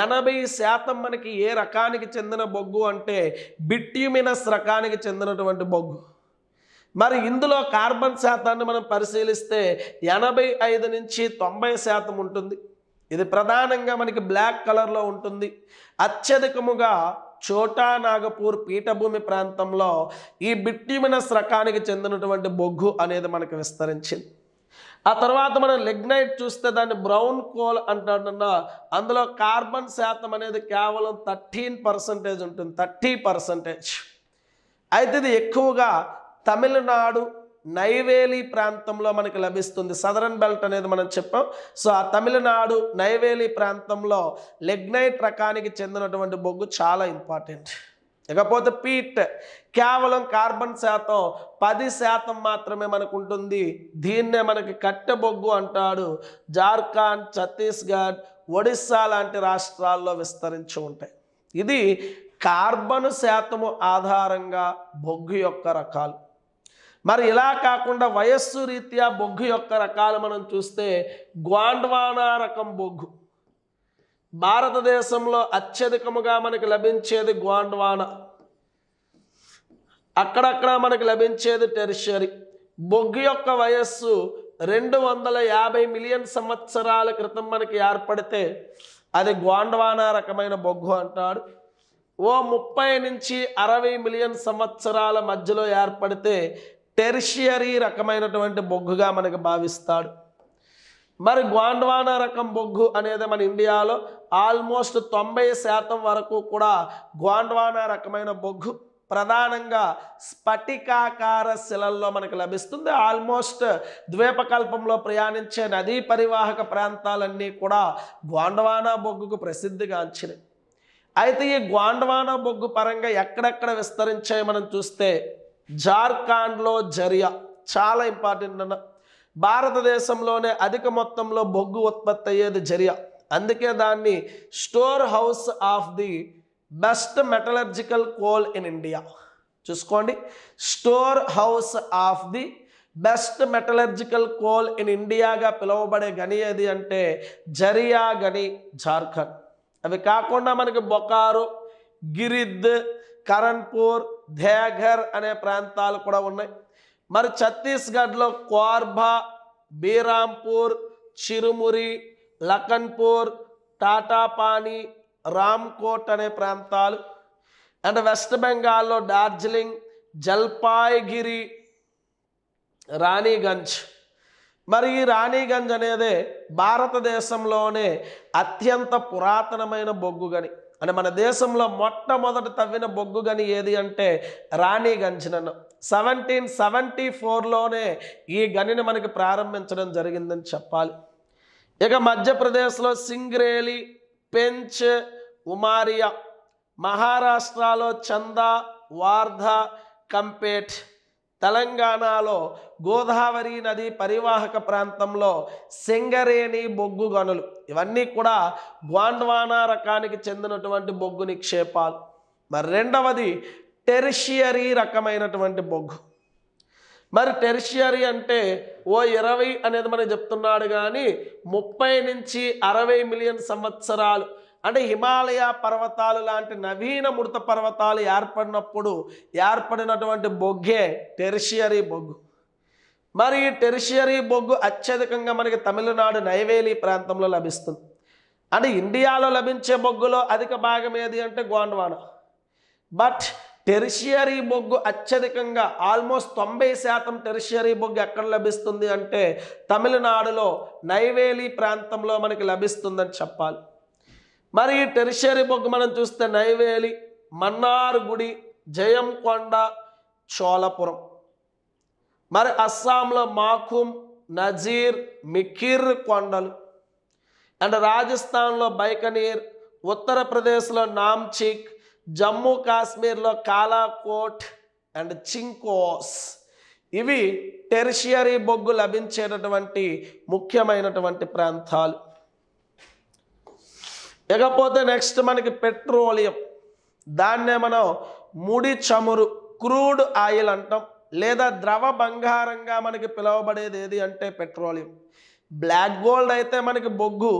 ఎనభై శాతం మనకి ఏ రకానికి చెందిన బొగ్గు అంటే బిట్యూమినస్ రకానికి చెందినటువంటి బొగ్గు మరి ఇందులో కార్బన్ శాతాన్ని మనం పరిశీలిస్తే ఎనభై ఐదు నుంచి తొంభై శాతం ఉంటుంది ఇది ప్రధానంగా మనకి బ్లాక్ కలర్లో ఉంటుంది అత్యధికముగా చోటా నాగపూర్ పీఠభూమి ప్రాంతంలో ఈ బిట్టిమినస్ రకానికి చెందినటువంటి బొగ్గు అనేది మనకు విస్తరించింది ఆ తర్వాత మనం లెగ్నైట్ చూస్తే దాన్ని బ్రౌన్ కోల్ అంటాడన్నా అందులో కార్బన్ శాతం అనేది కేవలం థర్టీన్ పర్సంటేజ్ ఉంటుంది థర్టీ పర్సంటేజ్ అయితే ఇది ఎక్కువగా తమిళనాడు నైవేలి ప్రాంతంలో మనకి లభిస్తుంది సదరన్ బెల్ట్ అనేది మనం చెప్పాం సో ఆ తమిళనాడు నైవేలి ప్రాంతంలో లెగ్నైట్ రకానికి చెందినటువంటి బొగ్గు చాలా ఇంపార్టెంట్ ఇకపోతే పీట్ కేవలం కార్బన్ శాతం పది శాతం మాత్రమే మనకు ఉంటుంది దీన్నే మనకి కట్టె బొగ్గు అంటాడు జార్ఖండ్ ఛత్తీస్గఢ్ ఒడిస్సా లాంటి రాష్ట్రాల్లో విస్తరించి ఉంటాయి ఇది కార్బన్ శాతము ఆధారంగా బొగ్గు యొక్క రకాలు మరి ఇలా కాకుండా వయస్సు రీత్యా బొగ్గు యొక్క రకాలు మనం చూస్తే గ్వాండ్వానా రకం బొగ్గు భారతదేశంలో అత్యధికముగా మనకి లభించేది గ్వాండ్వానా అక్కడక్కడ మనకి లభించేది టెరిషరీ బొగ్గు యొక్క వయస్సు రెండు వందల యాభై మిలియన్ సంవత్సరాల క్రితం మనకి ఏర్పడితే అది గ్వాండ్వానా రకమైన బొగ్గు అంటాడు ఓ ముప్పై నుంచి అరవై మిలియన్ సంవత్సరాల మధ్యలో ఏర్పడితే టెర్షియరీ రకమైనటువంటి బొగ్గుగా మనకు భావిస్తాడు మరి గ్వాండ్వానా రకం బొగ్గు అనేది మన ఇండియాలో ఆల్మోస్ట్ తొంభై శాతం వరకు కూడా గ్వాండ్వానా రకమైన బొగ్గు ప్రధానంగా స్ఫటికాకార శిలల్లో మనకు లభిస్తుంది ఆల్మోస్ట్ ద్వీపకల్పంలో ప్రయాణించే నదీ పరివాహక ప్రాంతాలన్నీ కూడా గోండవానా బొగ్గుకు ప్రసిద్ధిగాంచినవి అయితే ఈ గోండవానా బొగ్గు పరంగా ఎక్కడెక్కడ విస్తరించాయి మనం చూస్తే జార్ఖండ్లో జరియ చాలా ఇంపార్టెంట్ అన్న భారతదేశంలోనే అధిక మొత్తంలో బొగ్గు ఉత్పత్తి అయ్యేది జరియ అందుకే దాన్ని store house of the best metallurgical coal in India చూసుకోండి store house of the best metallurgical coal in ఇండియాగా పిలువబడే గని ఏది అంటే జరియా గని జార్ఖండ్ అవి కాకుండా మనకి బొకారు గిరిద్ కరణ్పూర్ ధేఘర్ అనే ప్రాంతాలు కూడా ఉన్నాయి మరి ఛత్తీస్గఢ్లో క్వార్బా బీరాంపూర్ చిరుమురి లఖన్పూర్ టాటాపాని రామ్కోట్ అనే ప్రాంతాలు అండ్ వెస్ట్ బెంగాల్లో డార్జిలింగ్ జల్పాయిగిరి రాణిగంజ్ మరి ఈ రాణిగంజ్ అనేది భారతదేశంలోనే అత్యంత పురాతనమైన బొగ్గు గని అని మన దేశంలో మొట్టమొదట తవ్విన బొగ్గు గని ఏది అంటే రాణి గంచినను సెవెంటీన్ సెవెంటీ ఫోర్లోనే ఈ గనిని మనకి ప్రారంభించడం జరిగిందని చెప్పాలి ఇక మధ్యప్రదేశ్లో సింగ్రేలి పెంచ్ ఉమారియా మహారాష్ట్రలో చందా వార్ధ కంపేట్ తెలంగాణలో గోదావరి నది పరివాహక ప్రాంతంలో సింగరేణి బొగ్గు గనులు ఇవన్నీ కూడా గ్వాండ్వానా రకానికి చెందినటువంటి బొగ్గు నిక్షేపాలు మరి రెండవది టెరిషియరీ రకమైనటువంటి బొగ్గు మరి టెరిషియరీ అంటే ఓ ఇరవై అనేది మనం చెప్తున్నాడు కానీ ముప్పై నుంచి అరవై మిలియన్ సంవత్సరాలు అంటే హిమాలయ పర్వతాలు లాంటి నవీన మృత పర్వతాలు ఏర్పడినప్పుడు ఏర్పడినటువంటి బొగ్గే టెరిషియరీ బొగ్గు మరి ఈ టెరిషియరీ బొగ్గు అత్యధికంగా మనకి తమిళనాడు నైవేలి ప్రాంతంలో లభిస్తుంది అంటే ఇండియాలో లభించే బొగ్గులో అధిక భాగం ఏది అంటే గోండవాన బట్ టెరిషియరీ బొగ్గు అత్యధికంగా ఆల్మోస్ట్ తొంభై శాతం టెరిషియరీ బొగ్గు ఎక్కడ లభిస్తుంది అంటే తమిళనాడులో నైవేలి ప్రాంతంలో మనకి లభిస్తుందని చెప్పాలి మరి టెరిషరీ బొగ్గు మనం చూస్తే నైవేలి మన్నార్గుడి జయంకొండ చోళపురం మరి అస్సాంలో మాకుమ్ నజీర్ మిఖిర్ కొండలు అండ్ రాజస్థాన్లో బైకనీర్ ఉత్తరప్రదేశ్లో నామ్చిక్ జమ్మూ కాశ్మీర్లో కాలాకోట్ అండ్ చింకోస్ ఇవి టెరిషియరీ బొగ్గు లభించేటటువంటి ముఖ్యమైనటువంటి ప్రాంతాలు ఇకపోతే నెక్స్ట్ మనకి పెట్రోలియం దాన్నే మనం ముడి చమురు క్రూడ్ ఆయిల్ అంటాం లేదా ద్రవ బంగారంగా మనకి పిలువబడేది ఏది అంటే పెట్రోలియం బ్లాక్ గోల్డ్ అయితే మనకి బొగ్గు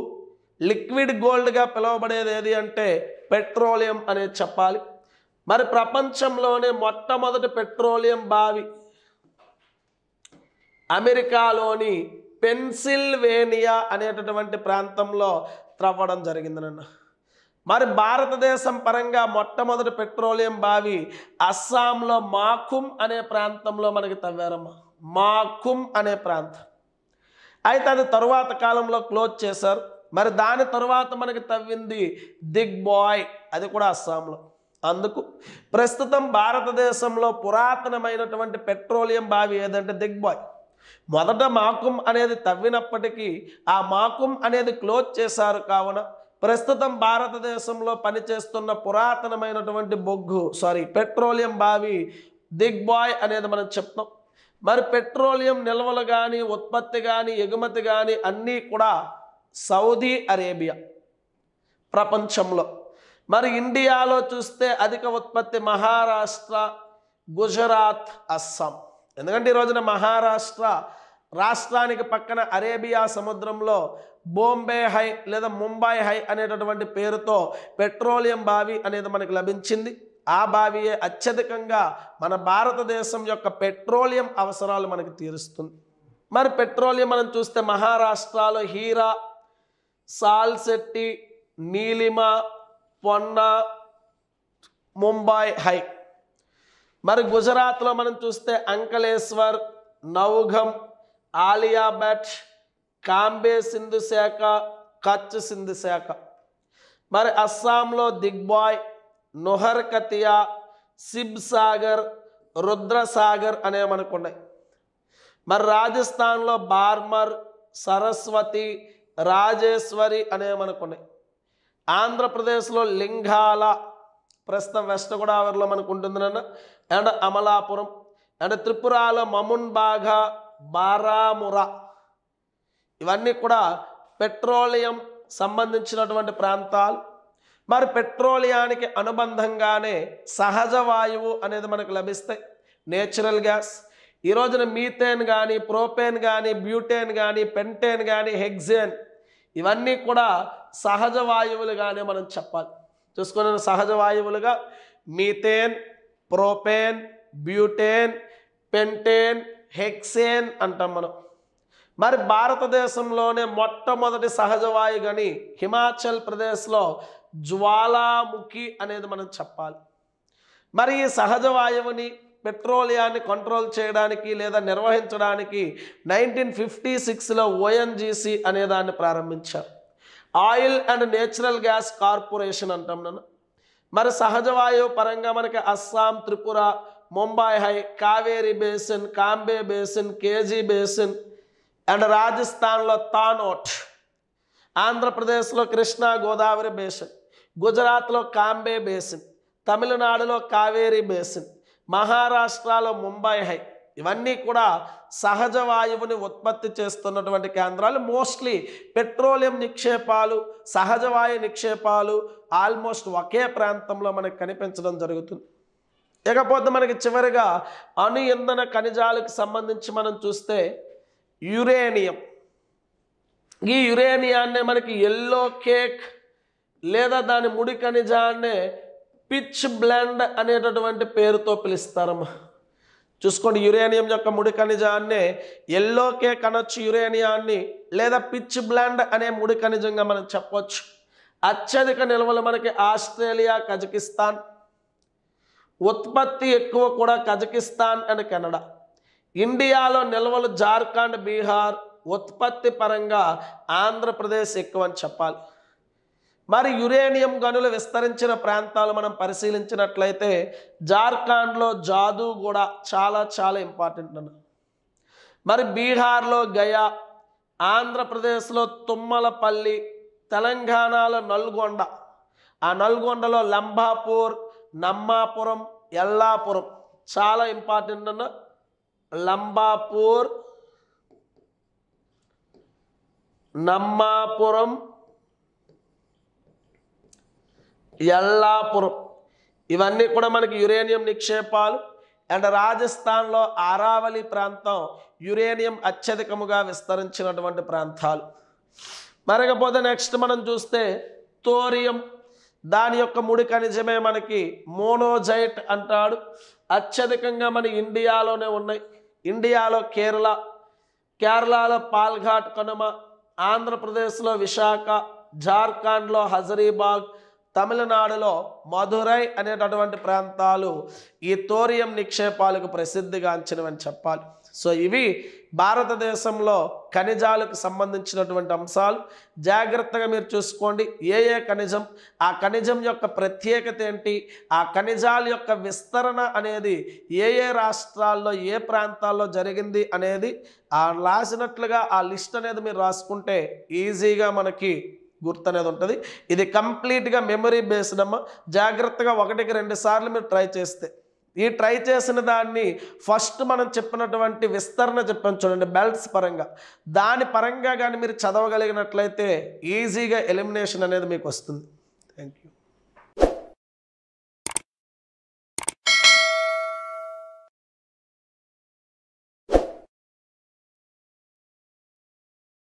లిక్విడ్ గోల్డ్గా పిలువబడేది ఏది అంటే పెట్రోలియం అనేది చెప్పాలి మరి ప్రపంచంలోనే మొట్టమొదటి పెట్రోలియం బావి అమెరికాలోని పెన్సిల్వేనియా అనేటటువంటి ప్రాంతంలో రావడం జరిగిందనన్న మరి భారతదేశం పరంగా మొట్టమొదటి పెట్రోలియం బావి అస్సాంలో మాకుమ్ అనే ప్రాంతంలో మనకి తవ్వారమ్మా మాకుమ్ అనే ప్రాంతం అయితే అది తరువాత కాలంలో క్లోజ్ చేశారు మరి దాని తరువాత మనకి తవ్వింది దిగ్ బాయ్ అది కూడా అస్సాంలో అందుకు ప్రస్తుతం భారతదేశంలో పురాతనమైనటువంటి పెట్రోలియం బావి ఏదంటే దిగ్ బాయ్ మొదట మాకుం అనేది తవ్వినప్పటికీ ఆ మాకుం అనేది క్లోజ్ చేశారు కావున ప్రస్తుతం భారతదేశంలో పనిచేస్తున్న పురాతనమైనటువంటి బొగ్గు సారీ పెట్రోలియం బావి దిగ్ బాయ్ అనేది మనం చెప్తాం మరి పెట్రోలియం నిల్వలు కానీ ఉత్పత్తి కానీ ఎగుమతి కానీ అన్నీ కూడా సౌదీ అరేబియా ప్రపంచంలో మరి ఇండియాలో చూస్తే అధిక ఉత్పత్తి మహారాష్ట్ర గుజరాత్ అస్సాం ఎందుకంటే ఈ రోజున మహారాష్ట్ర రాష్ట్రానికి పక్కన అరేబియా సముద్రంలో బోంబే హై లేదా ముంబై హై అనేటటువంటి పేరుతో పెట్రోలియం బావి అనేది మనకు లభించింది ఆ బావియే అత్యధికంగా మన భారతదేశం యొక్క పెట్రోలియం అవసరాలు మనకు తీరుస్తుంది మరి పెట్రోలియం మనం చూస్తే మహారాష్ట్రలో హీరా సాల్సెట్టి నీలిమ పొన్న ముంబై హై మరి గుజరాత్లో మనం చూస్తే అంకలేశ్వర్ నౌఘం ఆలియా భట్ కాంబే సింధు శాఖ కచ్ సింధు శాఖ మరి అస్సాంలో దిగ్బాయ్ నుహర్ కతియా సిబ్ సాగర్ రుద్రసాగర్ అనేవి మనకు ఉన్నాయి మరి రాజస్థాన్లో బార్మర్ సరస్వతి రాజేశ్వరి అనేవి మనకు ఉన్నాయి ఆంధ్రప్రదేశ్లో లింగాల ప్రస్తుతం వెస్ట్ గోదావరిలో మనకు ఉంటుంది అండ్ అమలాపురం అండ్ త్రిపురాల బాఘ బారామురా ఇవన్నీ కూడా పెట్రోలియం సంబంధించినటువంటి ప్రాంతాలు మరి పెట్రోలియానికి అనుబంధంగానే సహజ వాయువు అనేది మనకు లభిస్తాయి నేచురల్ గ్యాస్ ఈ రోజున మీథేన్ కానీ ప్రోపేన్ కానీ బ్యూటేన్ కానీ పెంటేన్ కానీ హెగ్జేన్ ఇవన్నీ కూడా సహజ వాయువులుగానే మనం చెప్పాలి చూసుకున్న సహజ వాయువులుగా methane propane butane pentane hexane అంటాం మనం మరి భారతదేశంలోనే మొట్టమొదటి సహజ వాయుగని హిమాచల్ ప్రదేశ్లో జ్వాలాముఖి అనేది మనం చెప్పాలి మరి ఈ సహజ వాయువుని పెట్రోలియాన్ని కంట్రోల్ చేయడానికి లేదా నిర్వహించడానికి నైన్టీన్ ఫిఫ్టీ సిక్స్లో ఓఎన్జీసీ అనే దాన్ని ప్రారంభించారు oil and natural gas corporation అంటాం నన్ను మరి సహజ వాయువు పరంగా మనకి Assam Tripura Mumbai high Kaveri basin Cambay basin KG basin and రాజస్థాన్లో తానోట్ ఆంధ్రప్రదేశ్లో కృష్ణా గోదావరి బేసిన్ గుజరాత్లో కాంబే బేసిన్ తమిళనాడులో కావేరీ బేసిన్ మహారాష్ట్రలో ముంబై హై ఇవన్నీ కూడా సహజ వాయువుని ఉత్పత్తి చేస్తున్నటువంటి కేంద్రాలు మోస్ట్లీ పెట్రోలియం నిక్షేపాలు సహజ వాయు నిక్షేపాలు ఆల్మోస్ట్ ఒకే ప్రాంతంలో మనకు కనిపించడం జరుగుతుంది ఇకపోతే మనకి చివరిగా అణు ఇంధన ఖనిజాలకు సంబంధించి మనం చూస్తే యురేనియం ఈ యురేనియాన్ని మనకి ఎల్లో కేక్ లేదా దాని ముడి ఖనిజాన్నే పిచ్ బ్లాండ్ అనేటటువంటి పేరుతో పిలుస్తారమ్మా చూసుకోండి యురేనియం యొక్క ముడి ఖనిజాన్ని ఎల్లోకే కనొచ్చు యురేనియాన్ని లేదా పిచ్ బ్లాండ్ అనే ముడి ఖనిజంగా మనం చెప్పవచ్చు అత్యధిక నిల్వలు మనకి ఆస్ట్రేలియా కజకిస్తాన్ ఉత్పత్తి ఎక్కువ కూడా కజకిస్తాన్ అండ్ కెనడా ఇండియాలో నిల్వలు జార్ఖండ్ బీహార్ ఉత్పత్తి పరంగా ఆంధ్రప్రదేశ్ ఎక్కువ అని చెప్పాలి మరి యురేనియం గనులు విస్తరించిన ప్రాంతాలు మనం పరిశీలించినట్లయితే జార్ఖండ్లో జాదు కూడా చాలా చాలా ఇంపార్టెంట్ అన్న మరి బీహార్లో గయా ఆంధ్రప్రదేశ్లో తుమ్మలపల్లి తెలంగాణలో నల్గొండ ఆ నల్గొండలో లంబాపూర్ నమ్మాపురం ఎల్లాపురం చాలా ఇంపార్టెంట్ అన్న లంబాపూర్ నమ్మాపురం ఎల్లాపురం ఇవన్నీ కూడా మనకి యురేనియం నిక్షేపాలు అండ్ రాజస్థాన్లో ఆరావళి ప్రాంతం యురేనియం అత్యధికముగా విస్తరించినటువంటి ప్రాంతాలు మరకపోతే నెక్స్ట్ మనం చూస్తే తోరియం దాని యొక్క ముడి ఖనిజమే మనకి మోనోజైట్ అంటాడు అత్యధికంగా మన ఇండియాలోనే ఉన్నాయి ఇండియాలో కేరళ కేరళలో పాల్ఘాట్ కనుమ ఆంధ్రప్రదేశ్లో విశాఖ జార్ఖండ్లో హజరీబాగ్ తమిళనాడులో మధురై అనేటటువంటి ప్రాంతాలు ఈ తోరియం నిక్షేపాలకు ప్రసిద్ధిగాంచినవని చెప్పాలి సో ఇవి భారతదేశంలో ఖనిజాలకు సంబంధించినటువంటి అంశాలు జాగ్రత్తగా మీరు చూసుకోండి ఏ ఏ ఖనిజం ఆ ఖనిజం యొక్క ప్రత్యేకత ఏంటి ఆ ఖనిజాల యొక్క విస్తరణ అనేది ఏ ఏ రాష్ట్రాల్లో ఏ ప్రాంతాల్లో జరిగింది అనేది ఆ రాసినట్లుగా ఆ లిస్ట్ అనేది మీరు రాసుకుంటే ఈజీగా మనకి గుర్తు అనేది ఉంటుంది ఇది కంప్లీట్గా మెమరీ బేస్డ్ అమ్మ జాగ్రత్తగా ఒకటికి రెండు సార్లు మీరు ట్రై చేస్తే ఈ ట్రై చేసిన దాన్ని ఫస్ట్ మనం చెప్పినటువంటి విస్తరణ చెప్పాను చూడండి బెల్ట్స్ పరంగా దాని పరంగా కానీ మీరు చదవగలిగినట్లయితే ఈజీగా ఎలిమినేషన్ అనేది మీకు వస్తుంది థ్యాంక్ యూ